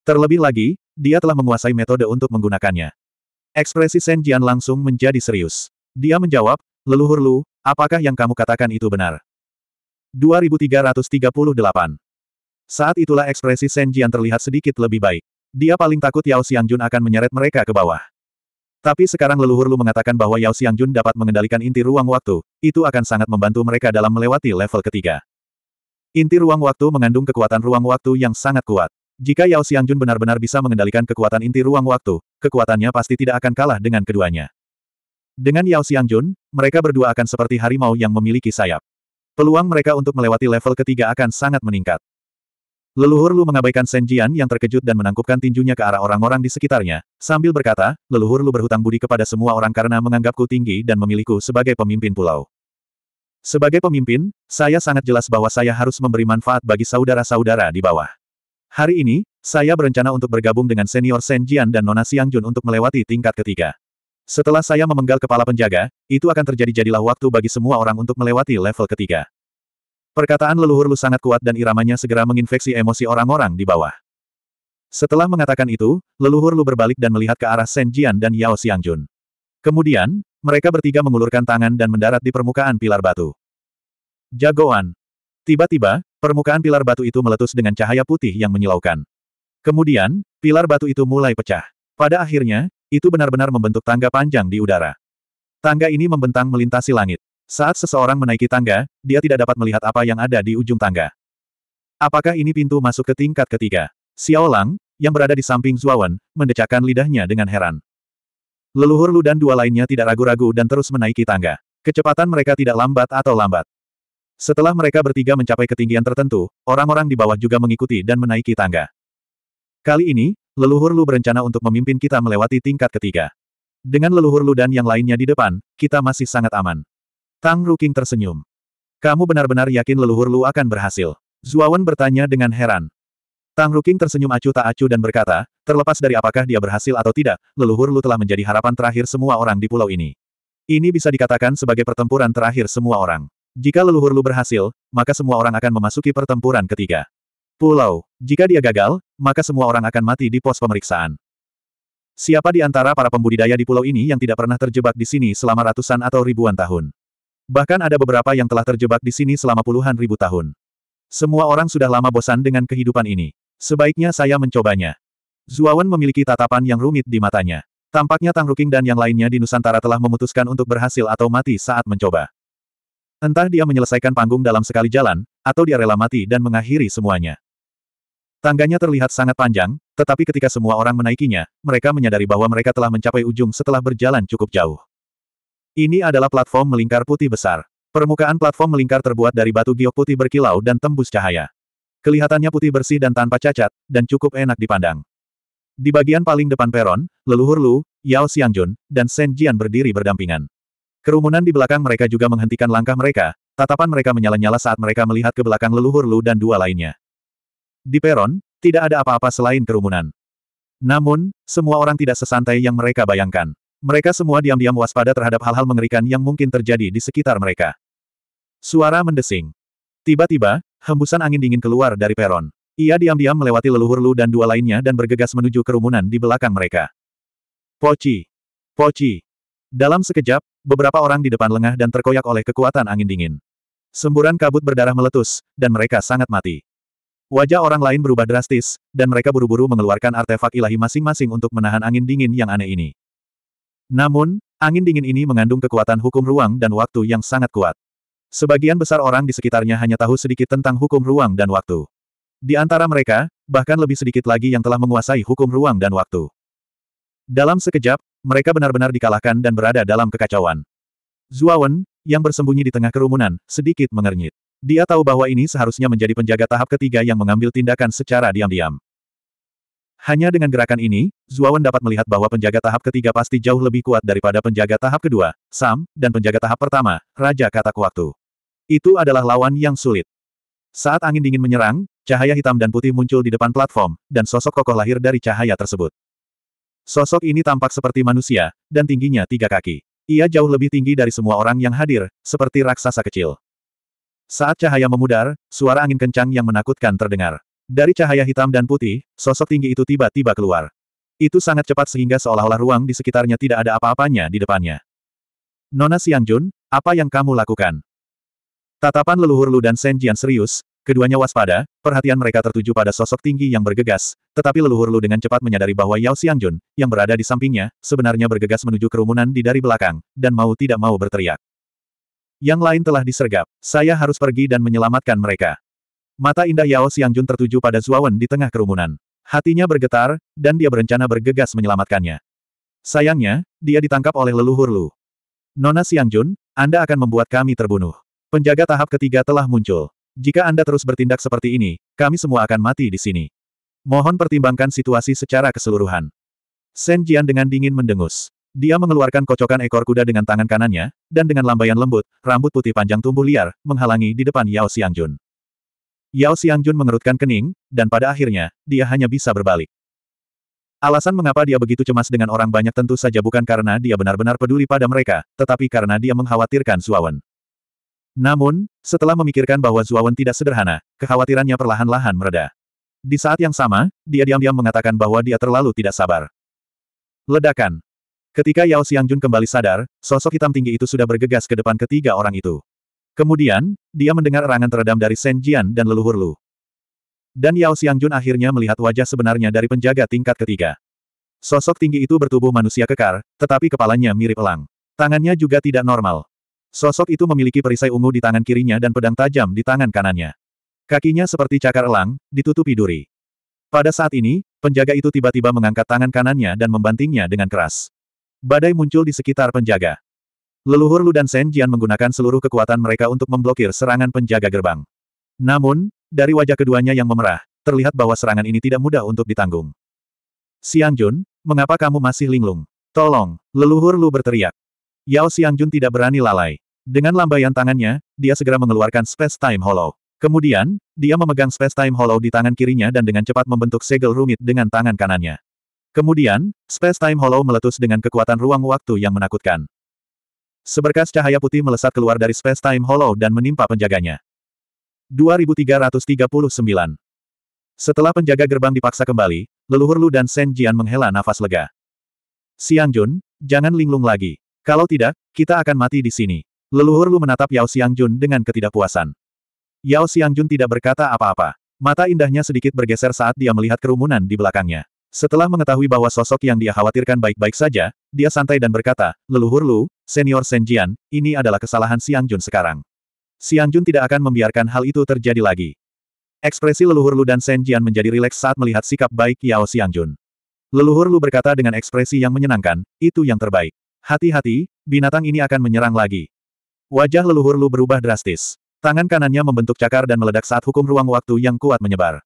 Terlebih lagi, dia telah menguasai metode untuk menggunakannya. Ekspresi Shen Jian langsung menjadi serius. Dia menjawab, leluhur Lu, apakah yang kamu katakan itu benar? 2338 Saat itulah ekspresi Shen Jian terlihat sedikit lebih baik. Dia paling takut Yao Xiangjun akan menyeret mereka ke bawah. Tapi sekarang leluhur Lu mengatakan bahwa Yao Xiangjun dapat mengendalikan inti ruang waktu, itu akan sangat membantu mereka dalam melewati level ketiga. Inti ruang waktu mengandung kekuatan ruang waktu yang sangat kuat. Jika Yao Xiangjun benar-benar bisa mengendalikan kekuatan inti ruang waktu, kekuatannya pasti tidak akan kalah dengan keduanya. Dengan Yao Xiangjun, mereka berdua akan seperti harimau yang memiliki sayap. Peluang mereka untuk melewati level ketiga akan sangat meningkat. Leluhur Lu mengabaikan Shen Jian yang terkejut dan menangkupkan tinjunya ke arah orang-orang di sekitarnya, sambil berkata, Leluhur Lu berhutang budi kepada semua orang karena menganggapku tinggi dan memilihku sebagai pemimpin pulau. Sebagai pemimpin, saya sangat jelas bahwa saya harus memberi manfaat bagi saudara-saudara di bawah. Hari ini, saya berencana untuk bergabung dengan senior Shen Jian dan Nona Xiang Jun untuk melewati tingkat ketiga. Setelah saya memenggal kepala penjaga, itu akan terjadi-jadilah waktu bagi semua orang untuk melewati level ketiga. Perkataan leluhur Lu sangat kuat dan iramanya segera menginfeksi emosi orang-orang di bawah. Setelah mengatakan itu, leluhur Lu berbalik dan melihat ke arah Shen Jian dan Yao Xiangjun. Kemudian, mereka bertiga mengulurkan tangan dan mendarat di permukaan pilar batu. Jagoan. Tiba-tiba, Permukaan pilar batu itu meletus dengan cahaya putih yang menyilaukan. Kemudian, pilar batu itu mulai pecah. Pada akhirnya, itu benar-benar membentuk tangga panjang di udara. Tangga ini membentang melintasi langit. Saat seseorang menaiki tangga, dia tidak dapat melihat apa yang ada di ujung tangga. Apakah ini pintu masuk ke tingkat ketiga? Xiao Lang, yang berada di samping Zuawan, mendecakkan lidahnya dengan heran. Leluhur Lu dan dua lainnya tidak ragu-ragu dan terus menaiki tangga. Kecepatan mereka tidak lambat atau lambat. Setelah mereka bertiga mencapai ketinggian tertentu, orang-orang di bawah juga mengikuti dan menaiki tangga. Kali ini, leluhur Lu berencana untuk memimpin kita melewati tingkat ketiga. Dengan leluhur Lu dan yang lainnya di depan, kita masih sangat aman. Tang Ruking tersenyum. Kamu benar-benar yakin leluhur Lu akan berhasil? Zuawan bertanya dengan heran. Tang Ruking tersenyum acuh tak acuh dan berkata, terlepas dari apakah dia berhasil atau tidak, leluhur Lu telah menjadi harapan terakhir semua orang di pulau ini. Ini bisa dikatakan sebagai pertempuran terakhir semua orang. Jika leluhur Lu berhasil, maka semua orang akan memasuki pertempuran ketiga. Pulau. Jika dia gagal, maka semua orang akan mati di pos pemeriksaan. Siapa di antara para pembudidaya di pulau ini yang tidak pernah terjebak di sini selama ratusan atau ribuan tahun? Bahkan ada beberapa yang telah terjebak di sini selama puluhan ribu tahun. Semua orang sudah lama bosan dengan kehidupan ini. Sebaiknya saya mencobanya. Zuawan memiliki tatapan yang rumit di matanya. Tampaknya Tang Ruking dan yang lainnya di Nusantara telah memutuskan untuk berhasil atau mati saat mencoba. Entah dia menyelesaikan panggung dalam sekali jalan, atau dia rela mati dan mengakhiri semuanya. Tangganya terlihat sangat panjang, tetapi ketika semua orang menaikinya, mereka menyadari bahwa mereka telah mencapai ujung setelah berjalan cukup jauh. Ini adalah platform melingkar putih besar. Permukaan platform melingkar terbuat dari batu giok putih berkilau dan tembus cahaya. Kelihatannya putih bersih dan tanpa cacat, dan cukup enak dipandang. Di bagian paling depan peron, leluhur Lu, Yao Xiangjun, dan Shen Jian berdiri berdampingan. Kerumunan di belakang mereka juga menghentikan langkah mereka, tatapan mereka menyala-nyala saat mereka melihat ke belakang leluhur Lu dan dua lainnya. Di peron, tidak ada apa-apa selain kerumunan. Namun, semua orang tidak sesantai yang mereka bayangkan. Mereka semua diam-diam waspada terhadap hal-hal mengerikan yang mungkin terjadi di sekitar mereka. Suara mendesing. Tiba-tiba, hembusan angin dingin keluar dari peron. Ia diam-diam melewati leluhur Lu dan dua lainnya dan bergegas menuju kerumunan di belakang mereka. Poci. Poci. Dalam sekejap, beberapa orang di depan lengah dan terkoyak oleh kekuatan angin dingin. Semburan kabut berdarah meletus, dan mereka sangat mati. Wajah orang lain berubah drastis, dan mereka buru-buru mengeluarkan artefak ilahi masing-masing untuk menahan angin dingin yang aneh ini. Namun, angin dingin ini mengandung kekuatan hukum ruang dan waktu yang sangat kuat. Sebagian besar orang di sekitarnya hanya tahu sedikit tentang hukum ruang dan waktu. Di antara mereka, bahkan lebih sedikit lagi yang telah menguasai hukum ruang dan waktu. Dalam sekejap, mereka benar-benar dikalahkan dan berada dalam kekacauan. Zuawan, yang bersembunyi di tengah kerumunan, sedikit mengernyit. Dia tahu bahwa ini seharusnya menjadi penjaga tahap ketiga yang mengambil tindakan secara diam-diam. Hanya dengan gerakan ini, Zuawan dapat melihat bahwa penjaga tahap ketiga pasti jauh lebih kuat daripada penjaga tahap kedua, Sam, dan penjaga tahap pertama, Raja Kataku Waktu. Itu adalah lawan yang sulit. Saat angin dingin menyerang, cahaya hitam dan putih muncul di depan platform, dan sosok kokoh lahir dari cahaya tersebut. Sosok ini tampak seperti manusia, dan tingginya tiga kaki. Ia jauh lebih tinggi dari semua orang yang hadir, seperti raksasa kecil. Saat cahaya memudar, suara angin kencang yang menakutkan terdengar. Dari cahaya hitam dan putih, sosok tinggi itu tiba-tiba keluar. Itu sangat cepat sehingga seolah-olah ruang di sekitarnya tidak ada apa-apanya di depannya. Nona Xiangjun, apa yang kamu lakukan? Tatapan leluhur Lu dan Shen Jian serius, Keduanya waspada, perhatian mereka tertuju pada sosok tinggi yang bergegas, tetapi leluhur Lu dengan cepat menyadari bahwa Yao Xiangjun, yang berada di sampingnya, sebenarnya bergegas menuju kerumunan di dari belakang, dan mau tidak mau berteriak. Yang lain telah disergap, saya harus pergi dan menyelamatkan mereka. Mata indah Yao Xiangjun tertuju pada Zuawan di tengah kerumunan. Hatinya bergetar, dan dia berencana bergegas menyelamatkannya. Sayangnya, dia ditangkap oleh leluhur Lu. Nona Xiangjun, Anda akan membuat kami terbunuh. Penjaga tahap ketiga telah muncul. Jika Anda terus bertindak seperti ini, kami semua akan mati di sini. Mohon pertimbangkan situasi secara keseluruhan. Shen Jian dengan dingin mendengus. Dia mengeluarkan kocokan ekor kuda dengan tangan kanannya, dan dengan lambaian lembut, rambut putih panjang tumbuh liar, menghalangi di depan Yao Xiangjun. Yao Xiangjun mengerutkan kening, dan pada akhirnya, dia hanya bisa berbalik. Alasan mengapa dia begitu cemas dengan orang banyak tentu saja bukan karena dia benar-benar peduli pada mereka, tetapi karena dia mengkhawatirkan Suawen. Namun, setelah memikirkan bahwa Zuawan tidak sederhana, kekhawatirannya perlahan-lahan mereda. Di saat yang sama, dia diam-diam mengatakan bahwa dia terlalu tidak sabar. Ledakan. Ketika Yao Xiangjun kembali sadar, sosok hitam tinggi itu sudah bergegas ke depan ketiga orang itu. Kemudian, dia mendengar erangan teredam dari Shen Jian dan leluhur Lu. Dan Yao Xiangjun akhirnya melihat wajah sebenarnya dari penjaga tingkat ketiga. Sosok tinggi itu bertubuh manusia kekar, tetapi kepalanya mirip elang. Tangannya juga tidak normal. Sosok itu memiliki perisai ungu di tangan kirinya dan pedang tajam di tangan kanannya. Kakinya seperti cakar elang, ditutupi duri. Pada saat ini, penjaga itu tiba-tiba mengangkat tangan kanannya dan membantingnya dengan keras. Badai muncul di sekitar penjaga. Leluhur Lu dan Shen Jian menggunakan seluruh kekuatan mereka untuk memblokir serangan penjaga gerbang. Namun, dari wajah keduanya yang memerah, terlihat bahwa serangan ini tidak mudah untuk ditanggung. Siang Jun, mengapa kamu masih linglung? Tolong, leluhur Lu berteriak. Yao Xiangjun tidak berani lalai. Dengan lambaian tangannya, dia segera mengeluarkan Space Time Hollow. Kemudian, dia memegang Space Time Hollow di tangan kirinya dan dengan cepat membentuk segel rumit dengan tangan kanannya. Kemudian, Space Time Hollow meletus dengan kekuatan ruang waktu yang menakutkan. Seberkas cahaya putih melesat keluar dari Space Time Hollow dan menimpa penjaganya. 2339 Setelah penjaga gerbang dipaksa kembali, leluhur Lu dan Shen Jian menghela nafas lega. Siang Jun, jangan linglung lagi. Kalau tidak, kita akan mati di sini. Leluhur Lu menatap Yao Xiangjun dengan ketidakpuasan. Yao Xiangjun tidak berkata apa-apa. Mata indahnya sedikit bergeser saat dia melihat kerumunan di belakangnya. Setelah mengetahui bahwa sosok yang dia khawatirkan baik-baik saja, dia santai dan berkata, Leluhur Lu, Senior Senjian, ini adalah kesalahan Siang Jun sekarang. Siang Jun tidak akan membiarkan hal itu terjadi lagi. Ekspresi leluhur Lu dan Senjian menjadi rileks saat melihat sikap baik Yao Siang Jun. Leluhur Lu berkata dengan ekspresi yang menyenangkan, itu yang terbaik. Hati-hati, binatang ini akan menyerang lagi. Wajah leluhur Lu berubah drastis. Tangan kanannya membentuk cakar dan meledak saat hukum ruang waktu yang kuat menyebar.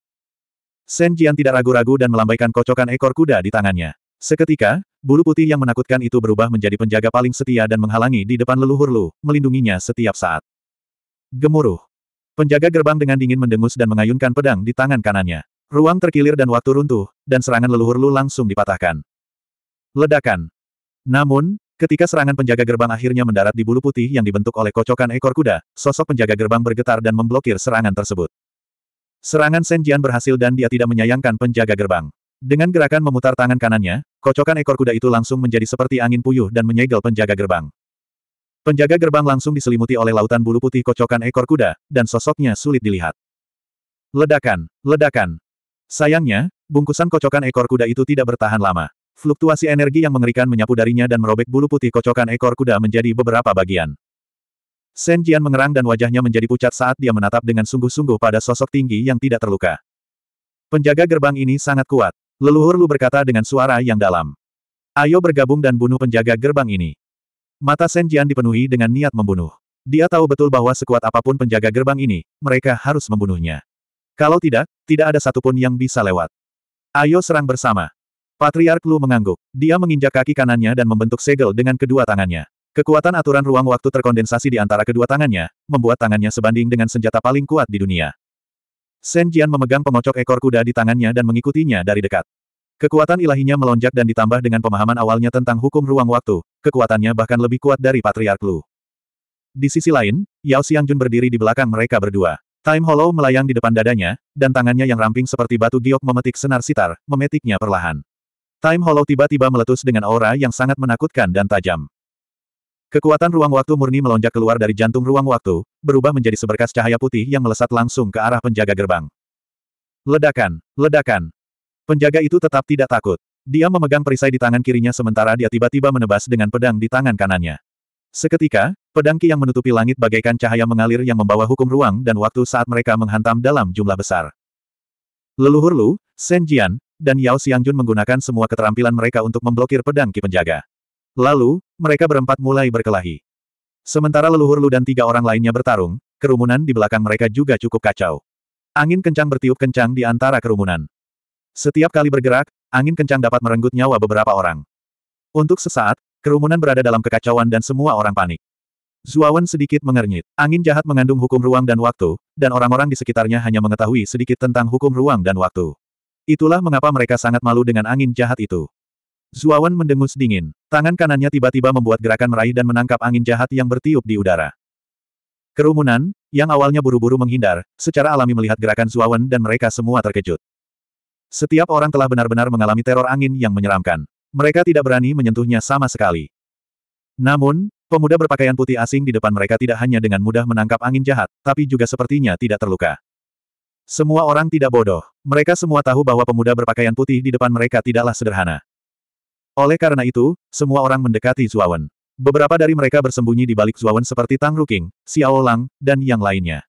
Shen Jian tidak ragu-ragu dan melambaikan kocokan ekor kuda di tangannya. Seketika, bulu putih yang menakutkan itu berubah menjadi penjaga paling setia dan menghalangi di depan leluhur Lu, melindunginya setiap saat. Gemuruh. Penjaga gerbang dengan dingin mendengus dan mengayunkan pedang di tangan kanannya. Ruang terkilir dan waktu runtuh, dan serangan leluhur Lu langsung dipatahkan. Ledakan. Namun, Ketika serangan penjaga gerbang akhirnya mendarat di bulu putih yang dibentuk oleh kocokan ekor kuda, sosok penjaga gerbang bergetar dan memblokir serangan tersebut. Serangan senjian berhasil dan dia tidak menyayangkan penjaga gerbang. Dengan gerakan memutar tangan kanannya, kocokan ekor kuda itu langsung menjadi seperti angin puyuh dan menyegel penjaga gerbang. Penjaga gerbang langsung diselimuti oleh lautan bulu putih kocokan ekor kuda, dan sosoknya sulit dilihat. Ledakan, ledakan. Sayangnya, bungkusan kocokan ekor kuda itu tidak bertahan lama. Fluktuasi energi yang mengerikan menyapu darinya dan merobek bulu putih kocokan ekor kuda menjadi beberapa bagian. Shen Jian mengerang dan wajahnya menjadi pucat saat dia menatap dengan sungguh-sungguh pada sosok tinggi yang tidak terluka. Penjaga gerbang ini sangat kuat. Leluhur Lu berkata dengan suara yang dalam. Ayo bergabung dan bunuh penjaga gerbang ini. Mata Shen Jian dipenuhi dengan niat membunuh. Dia tahu betul bahwa sekuat apapun penjaga gerbang ini, mereka harus membunuhnya. Kalau tidak, tidak ada satupun yang bisa lewat. Ayo serang bersama. Patriark Lu mengangguk. Dia menginjak kaki kanannya dan membentuk segel dengan kedua tangannya. Kekuatan aturan ruang waktu terkondensasi di antara kedua tangannya, membuat tangannya sebanding dengan senjata paling kuat di dunia. Shen Jian memegang pengocok ekor kuda di tangannya dan mengikutinya dari dekat. Kekuatan ilahinya melonjak dan ditambah dengan pemahaman awalnya tentang hukum ruang waktu, kekuatannya bahkan lebih kuat dari Patriark Lu. Di sisi lain, Yao Xiangjun berdiri di belakang mereka berdua. Time Hollow melayang di depan dadanya, dan tangannya yang ramping seperti batu giok memetik senar sitar, memetiknya perlahan. Time Hollow tiba-tiba meletus dengan aura yang sangat menakutkan dan tajam. Kekuatan ruang waktu murni melonjak keluar dari jantung ruang waktu, berubah menjadi seberkas cahaya putih yang melesat langsung ke arah penjaga gerbang. Ledakan, ledakan. Penjaga itu tetap tidak takut. Dia memegang perisai di tangan kirinya sementara dia tiba-tiba menebas dengan pedang di tangan kanannya. Seketika, pedang Ki yang menutupi langit bagaikan cahaya mengalir yang membawa hukum ruang dan waktu saat mereka menghantam dalam jumlah besar. Leluhur Lu, Shen Jian, dan Yao Xiangjun menggunakan semua keterampilan mereka untuk memblokir pedang Ki Penjaga. Lalu, mereka berempat mulai berkelahi. Sementara leluhur Lu dan tiga orang lainnya bertarung, kerumunan di belakang mereka juga cukup kacau. Angin kencang bertiup kencang di antara kerumunan. Setiap kali bergerak, angin kencang dapat merenggut nyawa beberapa orang. Untuk sesaat, kerumunan berada dalam kekacauan dan semua orang panik. Zuawan sedikit mengernyit. Angin jahat mengandung hukum ruang dan waktu, dan orang-orang di sekitarnya hanya mengetahui sedikit tentang hukum ruang dan waktu. Itulah mengapa mereka sangat malu dengan angin jahat itu. Zuawan mendengus dingin. Tangan kanannya tiba-tiba membuat gerakan meraih dan menangkap angin jahat yang bertiup di udara. Kerumunan, yang awalnya buru-buru menghindar, secara alami melihat gerakan Zuawan dan mereka semua terkejut. Setiap orang telah benar-benar mengalami teror angin yang menyeramkan. Mereka tidak berani menyentuhnya sama sekali. Namun, pemuda berpakaian putih asing di depan mereka tidak hanya dengan mudah menangkap angin jahat, tapi juga sepertinya tidak terluka. Semua orang tidak bodoh. Mereka semua tahu bahwa pemuda berpakaian putih di depan mereka tidaklah sederhana. Oleh karena itu, semua orang mendekati Zuawan. Beberapa dari mereka bersembunyi di balik Zuawan seperti Tang Ruking, Xiao Lang, dan yang lainnya.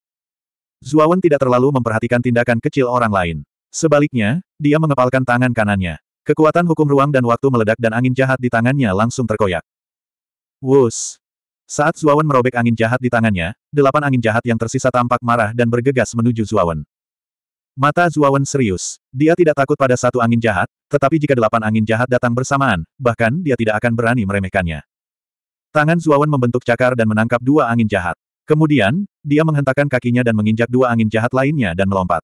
Zuawan tidak terlalu memperhatikan tindakan kecil orang lain. Sebaliknya, dia mengepalkan tangan kanannya. Kekuatan hukum ruang dan waktu meledak dan angin jahat di tangannya langsung terkoyak. Wus! Saat Zuawan merobek angin jahat di tangannya, delapan angin jahat yang tersisa tampak marah dan bergegas menuju Zuawan. Mata Zuawan serius. Dia tidak takut pada satu angin jahat, tetapi jika delapan angin jahat datang bersamaan, bahkan dia tidak akan berani meremehkannya. Tangan Zuawan membentuk cakar dan menangkap dua angin jahat. Kemudian, dia menghentakkan kakinya dan menginjak dua angin jahat lainnya dan melompat.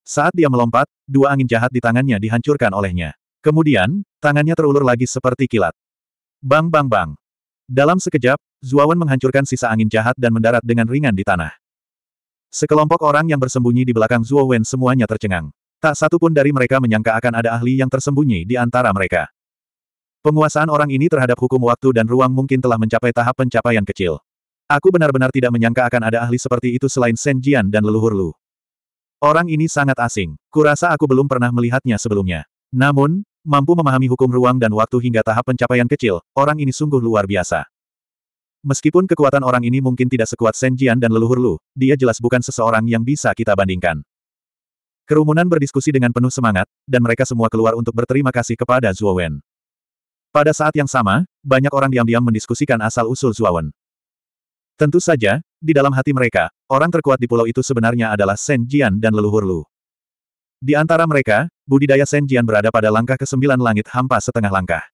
Saat dia melompat, dua angin jahat di tangannya dihancurkan olehnya. Kemudian, tangannya terulur lagi seperti kilat. Bang bang bang. Dalam sekejap, Zuawan menghancurkan sisa angin jahat dan mendarat dengan ringan di tanah. Sekelompok orang yang bersembunyi di belakang Zuo Wen semuanya tercengang. Tak satu pun dari mereka menyangka akan ada ahli yang tersembunyi di antara mereka. Penguasaan orang ini terhadap hukum waktu dan ruang mungkin telah mencapai tahap pencapaian kecil. Aku benar-benar tidak menyangka akan ada ahli seperti itu selain Shen Jian dan leluhur Lu. Orang ini sangat asing. Kurasa aku belum pernah melihatnya sebelumnya. Namun, mampu memahami hukum ruang dan waktu hingga tahap pencapaian kecil, orang ini sungguh luar biasa. Meskipun kekuatan orang ini mungkin tidak sekuat Senjian dan leluhur Lu, dia jelas bukan seseorang yang bisa kita bandingkan. Kerumunan berdiskusi dengan penuh semangat, dan mereka semua keluar untuk berterima kasih kepada Zuo Wen. Pada saat yang sama, banyak orang diam-diam mendiskusikan asal-usul Zuo Wen. Tentu saja, di dalam hati mereka, orang terkuat di pulau itu sebenarnya adalah Shen Jian dan leluhur Lu. Di antara mereka, budidaya Shen Jian berada pada langkah ke-9 langit hampa setengah langkah.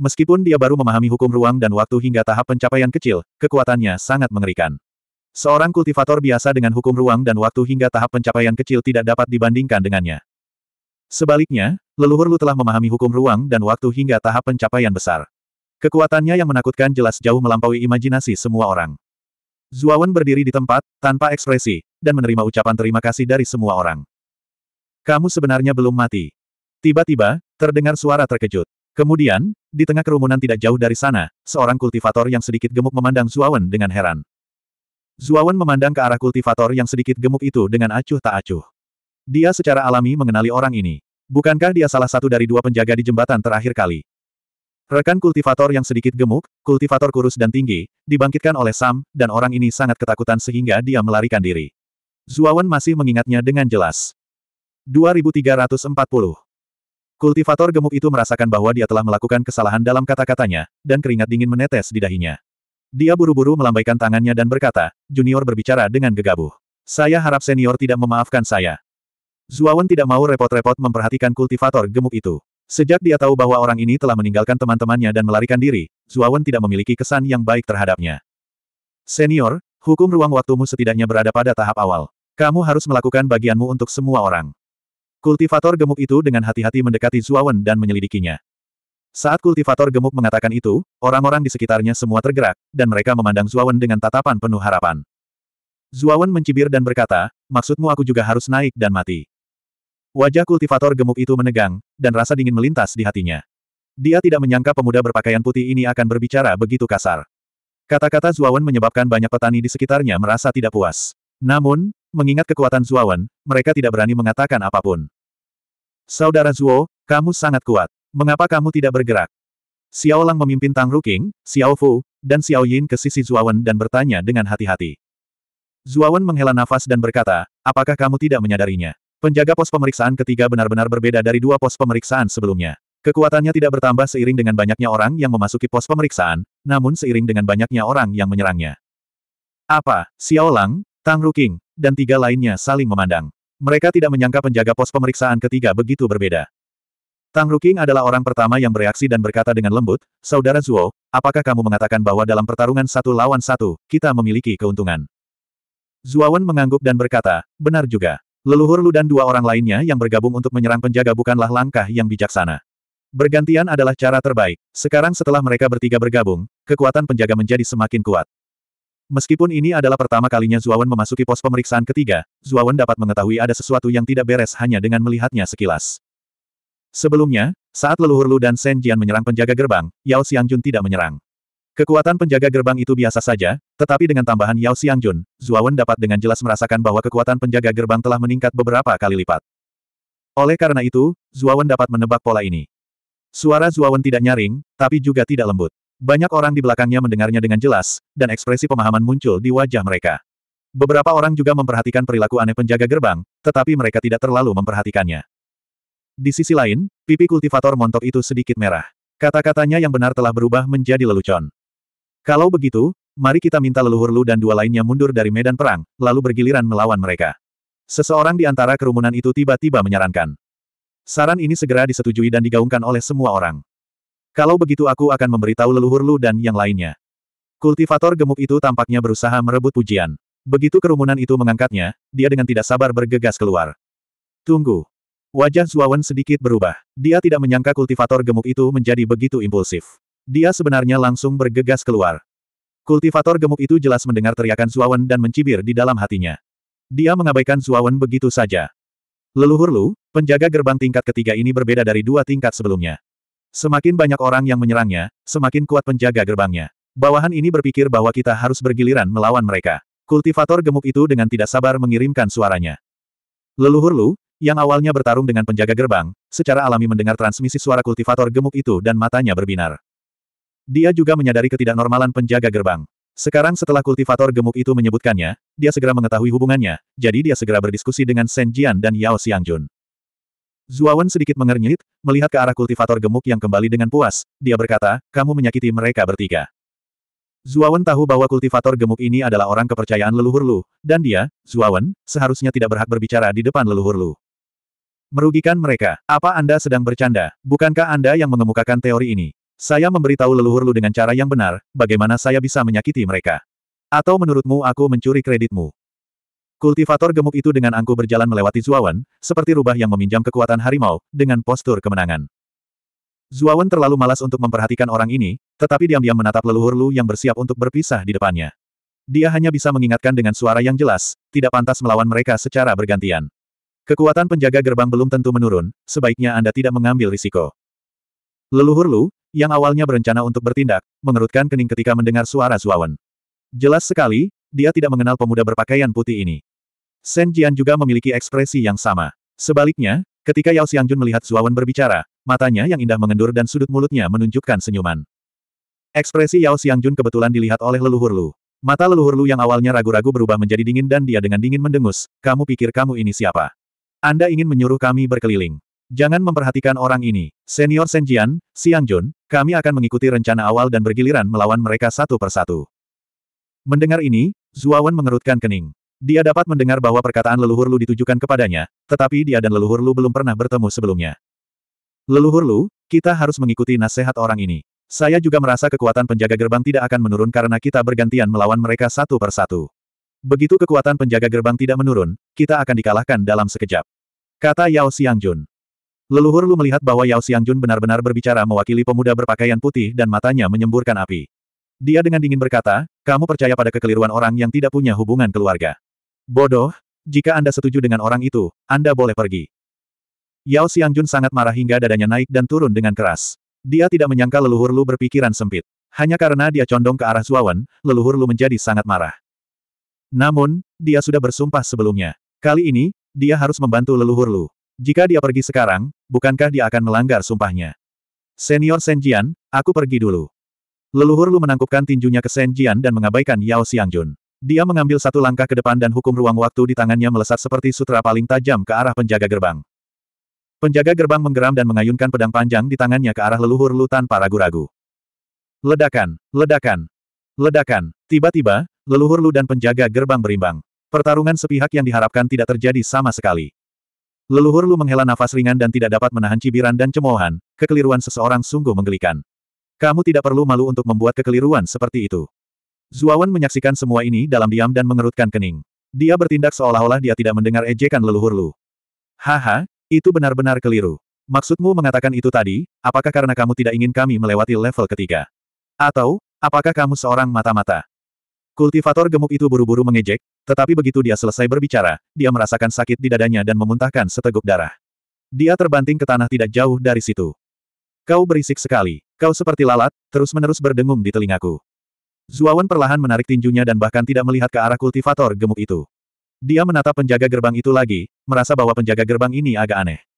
Meskipun dia baru memahami hukum ruang dan waktu hingga tahap pencapaian kecil, kekuatannya sangat mengerikan. Seorang kultivator biasa dengan hukum ruang dan waktu hingga tahap pencapaian kecil tidak dapat dibandingkan dengannya. Sebaliknya, leluhur Lu telah memahami hukum ruang dan waktu hingga tahap pencapaian besar. Kekuatannya yang menakutkan jelas jauh melampaui imajinasi semua orang. Zuawan berdiri di tempat, tanpa ekspresi, dan menerima ucapan terima kasih dari semua orang. Kamu sebenarnya belum mati. Tiba-tiba, terdengar suara terkejut. Kemudian, di tengah kerumunan tidak jauh dari sana, seorang kultivator yang sedikit gemuk memandang Zuawan dengan heran. Zuawan memandang ke arah kultivator yang sedikit gemuk itu dengan acuh tak acuh. Dia secara alami mengenali orang ini. Bukankah dia salah satu dari dua penjaga di jembatan terakhir kali? Rekan kultivator yang sedikit gemuk, kultivator kurus dan tinggi, dibangkitkan oleh Sam, dan orang ini sangat ketakutan sehingga dia melarikan diri. Zuawan masih mengingatnya dengan jelas. 2340 Kultivator gemuk itu merasakan bahwa dia telah melakukan kesalahan dalam kata-katanya, dan keringat dingin menetes di dahinya. Dia buru-buru melambaikan tangannya dan berkata, Junior berbicara dengan gegabah. Saya harap senior tidak memaafkan saya. Zuawan tidak mau repot-repot memperhatikan kultivator gemuk itu. Sejak dia tahu bahwa orang ini telah meninggalkan teman-temannya dan melarikan diri, Zuawan tidak memiliki kesan yang baik terhadapnya. Senior, hukum ruang waktumu setidaknya berada pada tahap awal. Kamu harus melakukan bagianmu untuk semua orang. Kultivator gemuk itu dengan hati-hati mendekati Zuawan dan menyelidikinya. Saat kultivator gemuk mengatakan itu, orang-orang di sekitarnya semua tergerak, dan mereka memandang Zuawan dengan tatapan penuh harapan. Zuawan mencibir dan berkata, maksudmu aku juga harus naik dan mati. Wajah kultivator gemuk itu menegang, dan rasa dingin melintas di hatinya. Dia tidak menyangka pemuda berpakaian putih ini akan berbicara begitu kasar. Kata-kata Zuawan menyebabkan banyak petani di sekitarnya merasa tidak puas. Namun, Mengingat kekuatan Zuawan, mereka tidak berani mengatakan apapun. Saudara Zuo, kamu sangat kuat. Mengapa kamu tidak bergerak? Xiao Lang memimpin Tang Ruking, Xiao Fu, dan Xiao Yin ke sisi Zuawan dan bertanya dengan hati-hati. Zuawan menghela nafas dan berkata, apakah kamu tidak menyadarinya? Penjaga pos pemeriksaan ketiga benar-benar berbeda dari dua pos pemeriksaan sebelumnya. Kekuatannya tidak bertambah seiring dengan banyaknya orang yang memasuki pos pemeriksaan, namun seiring dengan banyaknya orang yang menyerangnya. Apa, Xiao Lang, Tang Ruking, dan tiga lainnya saling memandang. Mereka tidak menyangka penjaga pos pemeriksaan ketiga begitu berbeda. Tang Ruking adalah orang pertama yang bereaksi dan berkata dengan lembut, Saudara Zuo, apakah kamu mengatakan bahwa dalam pertarungan satu lawan satu, kita memiliki keuntungan? Zuawan mengangguk dan berkata, benar juga. Leluhur Lu dan dua orang lainnya yang bergabung untuk menyerang penjaga bukanlah langkah yang bijaksana. Bergantian adalah cara terbaik. Sekarang setelah mereka bertiga bergabung, kekuatan penjaga menjadi semakin kuat. Meskipun ini adalah pertama kalinya Zuawan memasuki pos pemeriksaan ketiga, Zuawan dapat mengetahui ada sesuatu yang tidak beres hanya dengan melihatnya sekilas. Sebelumnya, saat leluhur Lu dan Shen Jian menyerang penjaga gerbang, Yao Xiangjun tidak menyerang. Kekuatan penjaga gerbang itu biasa saja, tetapi dengan tambahan Yao Xiangjun, Zuawan dapat dengan jelas merasakan bahwa kekuatan penjaga gerbang telah meningkat beberapa kali lipat. Oleh karena itu, Zuawan dapat menebak pola ini. Suara Zuawan tidak nyaring, tapi juga tidak lembut. Banyak orang di belakangnya mendengarnya dengan jelas, dan ekspresi pemahaman muncul di wajah mereka. Beberapa orang juga memperhatikan perilaku aneh penjaga gerbang, tetapi mereka tidak terlalu memperhatikannya. Di sisi lain, pipi kultivator montok itu sedikit merah. Kata-katanya yang benar telah berubah menjadi lelucon. Kalau begitu, mari kita minta leluhur Lu dan dua lainnya mundur dari medan perang, lalu bergiliran melawan mereka. Seseorang di antara kerumunan itu tiba-tiba menyarankan. Saran ini segera disetujui dan digaungkan oleh semua orang. Kalau begitu aku akan memberitahu leluhur Lu dan yang lainnya. Kultivator gemuk itu tampaknya berusaha merebut pujian. Begitu kerumunan itu mengangkatnya, dia dengan tidak sabar bergegas keluar. Tunggu. Wajah Zuawan sedikit berubah. Dia tidak menyangka kultivator gemuk itu menjadi begitu impulsif. Dia sebenarnya langsung bergegas keluar. Kultivator gemuk itu jelas mendengar teriakan Zuawan dan mencibir di dalam hatinya. Dia mengabaikan Zuawan begitu saja. Leluhur Lu, penjaga gerbang tingkat ketiga ini berbeda dari dua tingkat sebelumnya. Semakin banyak orang yang menyerangnya, semakin kuat penjaga gerbangnya. Bawahan ini berpikir bahwa kita harus bergiliran melawan mereka. Kultivator gemuk itu dengan tidak sabar mengirimkan suaranya. Leluhur Lu, yang awalnya bertarung dengan penjaga gerbang, secara alami mendengar transmisi suara kultivator gemuk itu dan matanya berbinar. Dia juga menyadari ketidaknormalan penjaga gerbang. Sekarang setelah kultivator gemuk itu menyebutkannya, dia segera mengetahui hubungannya, jadi dia segera berdiskusi dengan Shen Jian dan Yao Xiangjun. Zuawan sedikit mengernyit, melihat ke arah kultivator gemuk yang kembali dengan puas. Dia berkata, kamu menyakiti mereka bertiga. Zuawan tahu bahwa kultivator gemuk ini adalah orang kepercayaan leluhur Lu, dan dia, Zuawan, seharusnya tidak berhak berbicara di depan leluhur Lu. Merugikan mereka. Apa Anda sedang bercanda? Bukankah Anda yang mengemukakan teori ini? Saya memberitahu leluhur Lu dengan cara yang benar, bagaimana saya bisa menyakiti mereka. Atau menurutmu aku mencuri kreditmu? Kultivator gemuk itu dengan angku berjalan melewati Zuawan, seperti rubah yang meminjam kekuatan harimau, dengan postur kemenangan. Zuawan terlalu malas untuk memperhatikan orang ini, tetapi diam-diam menatap leluhur Lu yang bersiap untuk berpisah di depannya. Dia hanya bisa mengingatkan dengan suara yang jelas, tidak pantas melawan mereka secara bergantian. Kekuatan penjaga gerbang belum tentu menurun, sebaiknya Anda tidak mengambil risiko. Leluhur Lu, yang awalnya berencana untuk bertindak, mengerutkan kening ketika mendengar suara Zuawan. Jelas sekali, dia tidak mengenal pemuda berpakaian putih ini. Shen Jian juga memiliki ekspresi yang sama. Sebaliknya, ketika Yao Xiangjun melihat Zuawan berbicara, matanya yang indah mengendur dan sudut mulutnya menunjukkan senyuman. Ekspresi Yao Xiangjun kebetulan dilihat oleh leluhur Lu. Mata leluhur Lu yang awalnya ragu-ragu berubah menjadi dingin dan dia dengan dingin mendengus, kamu pikir kamu ini siapa? Anda ingin menyuruh kami berkeliling. Jangan memperhatikan orang ini. Senior Senjian, Jian, Xiangjun, kami akan mengikuti rencana awal dan bergiliran melawan mereka satu persatu. Mendengar ini, Zuawan mengerutkan kening. Dia dapat mendengar bahwa perkataan leluhur Lu ditujukan kepadanya, tetapi dia dan leluhur Lu belum pernah bertemu sebelumnya. Leluhur Lu, kita harus mengikuti nasihat orang ini. Saya juga merasa kekuatan penjaga gerbang tidak akan menurun karena kita bergantian melawan mereka satu persatu. Begitu kekuatan penjaga gerbang tidak menurun, kita akan dikalahkan dalam sekejap. Kata Yao Xiangjun. Leluhur Lu melihat bahwa Yao Xiangjun benar-benar berbicara mewakili pemuda berpakaian putih dan matanya menyemburkan api. Dia dengan dingin berkata, kamu percaya pada kekeliruan orang yang tidak punya hubungan keluarga. Bodoh, jika Anda setuju dengan orang itu, Anda boleh pergi. Yao Xiangjun sangat marah hingga dadanya naik dan turun dengan keras. Dia tidak menyangka leluhur Lu berpikiran sempit. Hanya karena dia condong ke arah Zuawan, leluhur Lu menjadi sangat marah. Namun, dia sudah bersumpah sebelumnya. Kali ini, dia harus membantu leluhur Lu. Jika dia pergi sekarang, bukankah dia akan melanggar sumpahnya? Senior Senjian, aku pergi dulu. Leluhur Lu menangkupkan tinjunya ke Senjian dan mengabaikan Yao Xiangjun. Dia mengambil satu langkah ke depan dan hukum ruang waktu di tangannya melesat seperti sutra paling tajam ke arah penjaga gerbang. Penjaga gerbang menggeram dan mengayunkan pedang panjang di tangannya ke arah leluhur Lu tanpa ragu-ragu. Ledakan, ledakan, ledakan. Tiba-tiba, leluhur Lu dan penjaga gerbang berimbang. Pertarungan sepihak yang diharapkan tidak terjadi sama sekali. Leluhur Lu menghela nafas ringan dan tidak dapat menahan cibiran dan cemoohan, kekeliruan seseorang sungguh menggelikan. Kamu tidak perlu malu untuk membuat kekeliruan seperti itu. Zuawan menyaksikan semua ini dalam diam dan mengerutkan kening. Dia bertindak seolah-olah dia tidak mendengar ejekan leluhur Lu. Haha, itu benar-benar keliru. Maksudmu mengatakan itu tadi, apakah karena kamu tidak ingin kami melewati level ketiga? Atau, apakah kamu seorang mata-mata? Kultivator gemuk itu buru-buru mengejek, tetapi begitu dia selesai berbicara, dia merasakan sakit di dadanya dan memuntahkan seteguk darah. Dia terbanting ke tanah tidak jauh dari situ. Kau berisik sekali. Kau seperti lalat, terus-menerus berdengung di telingaku. Zuawan perlahan menarik tinjunya dan bahkan tidak melihat ke arah kultivator gemuk itu. Dia menatap penjaga gerbang itu lagi, merasa bahwa penjaga gerbang ini agak aneh.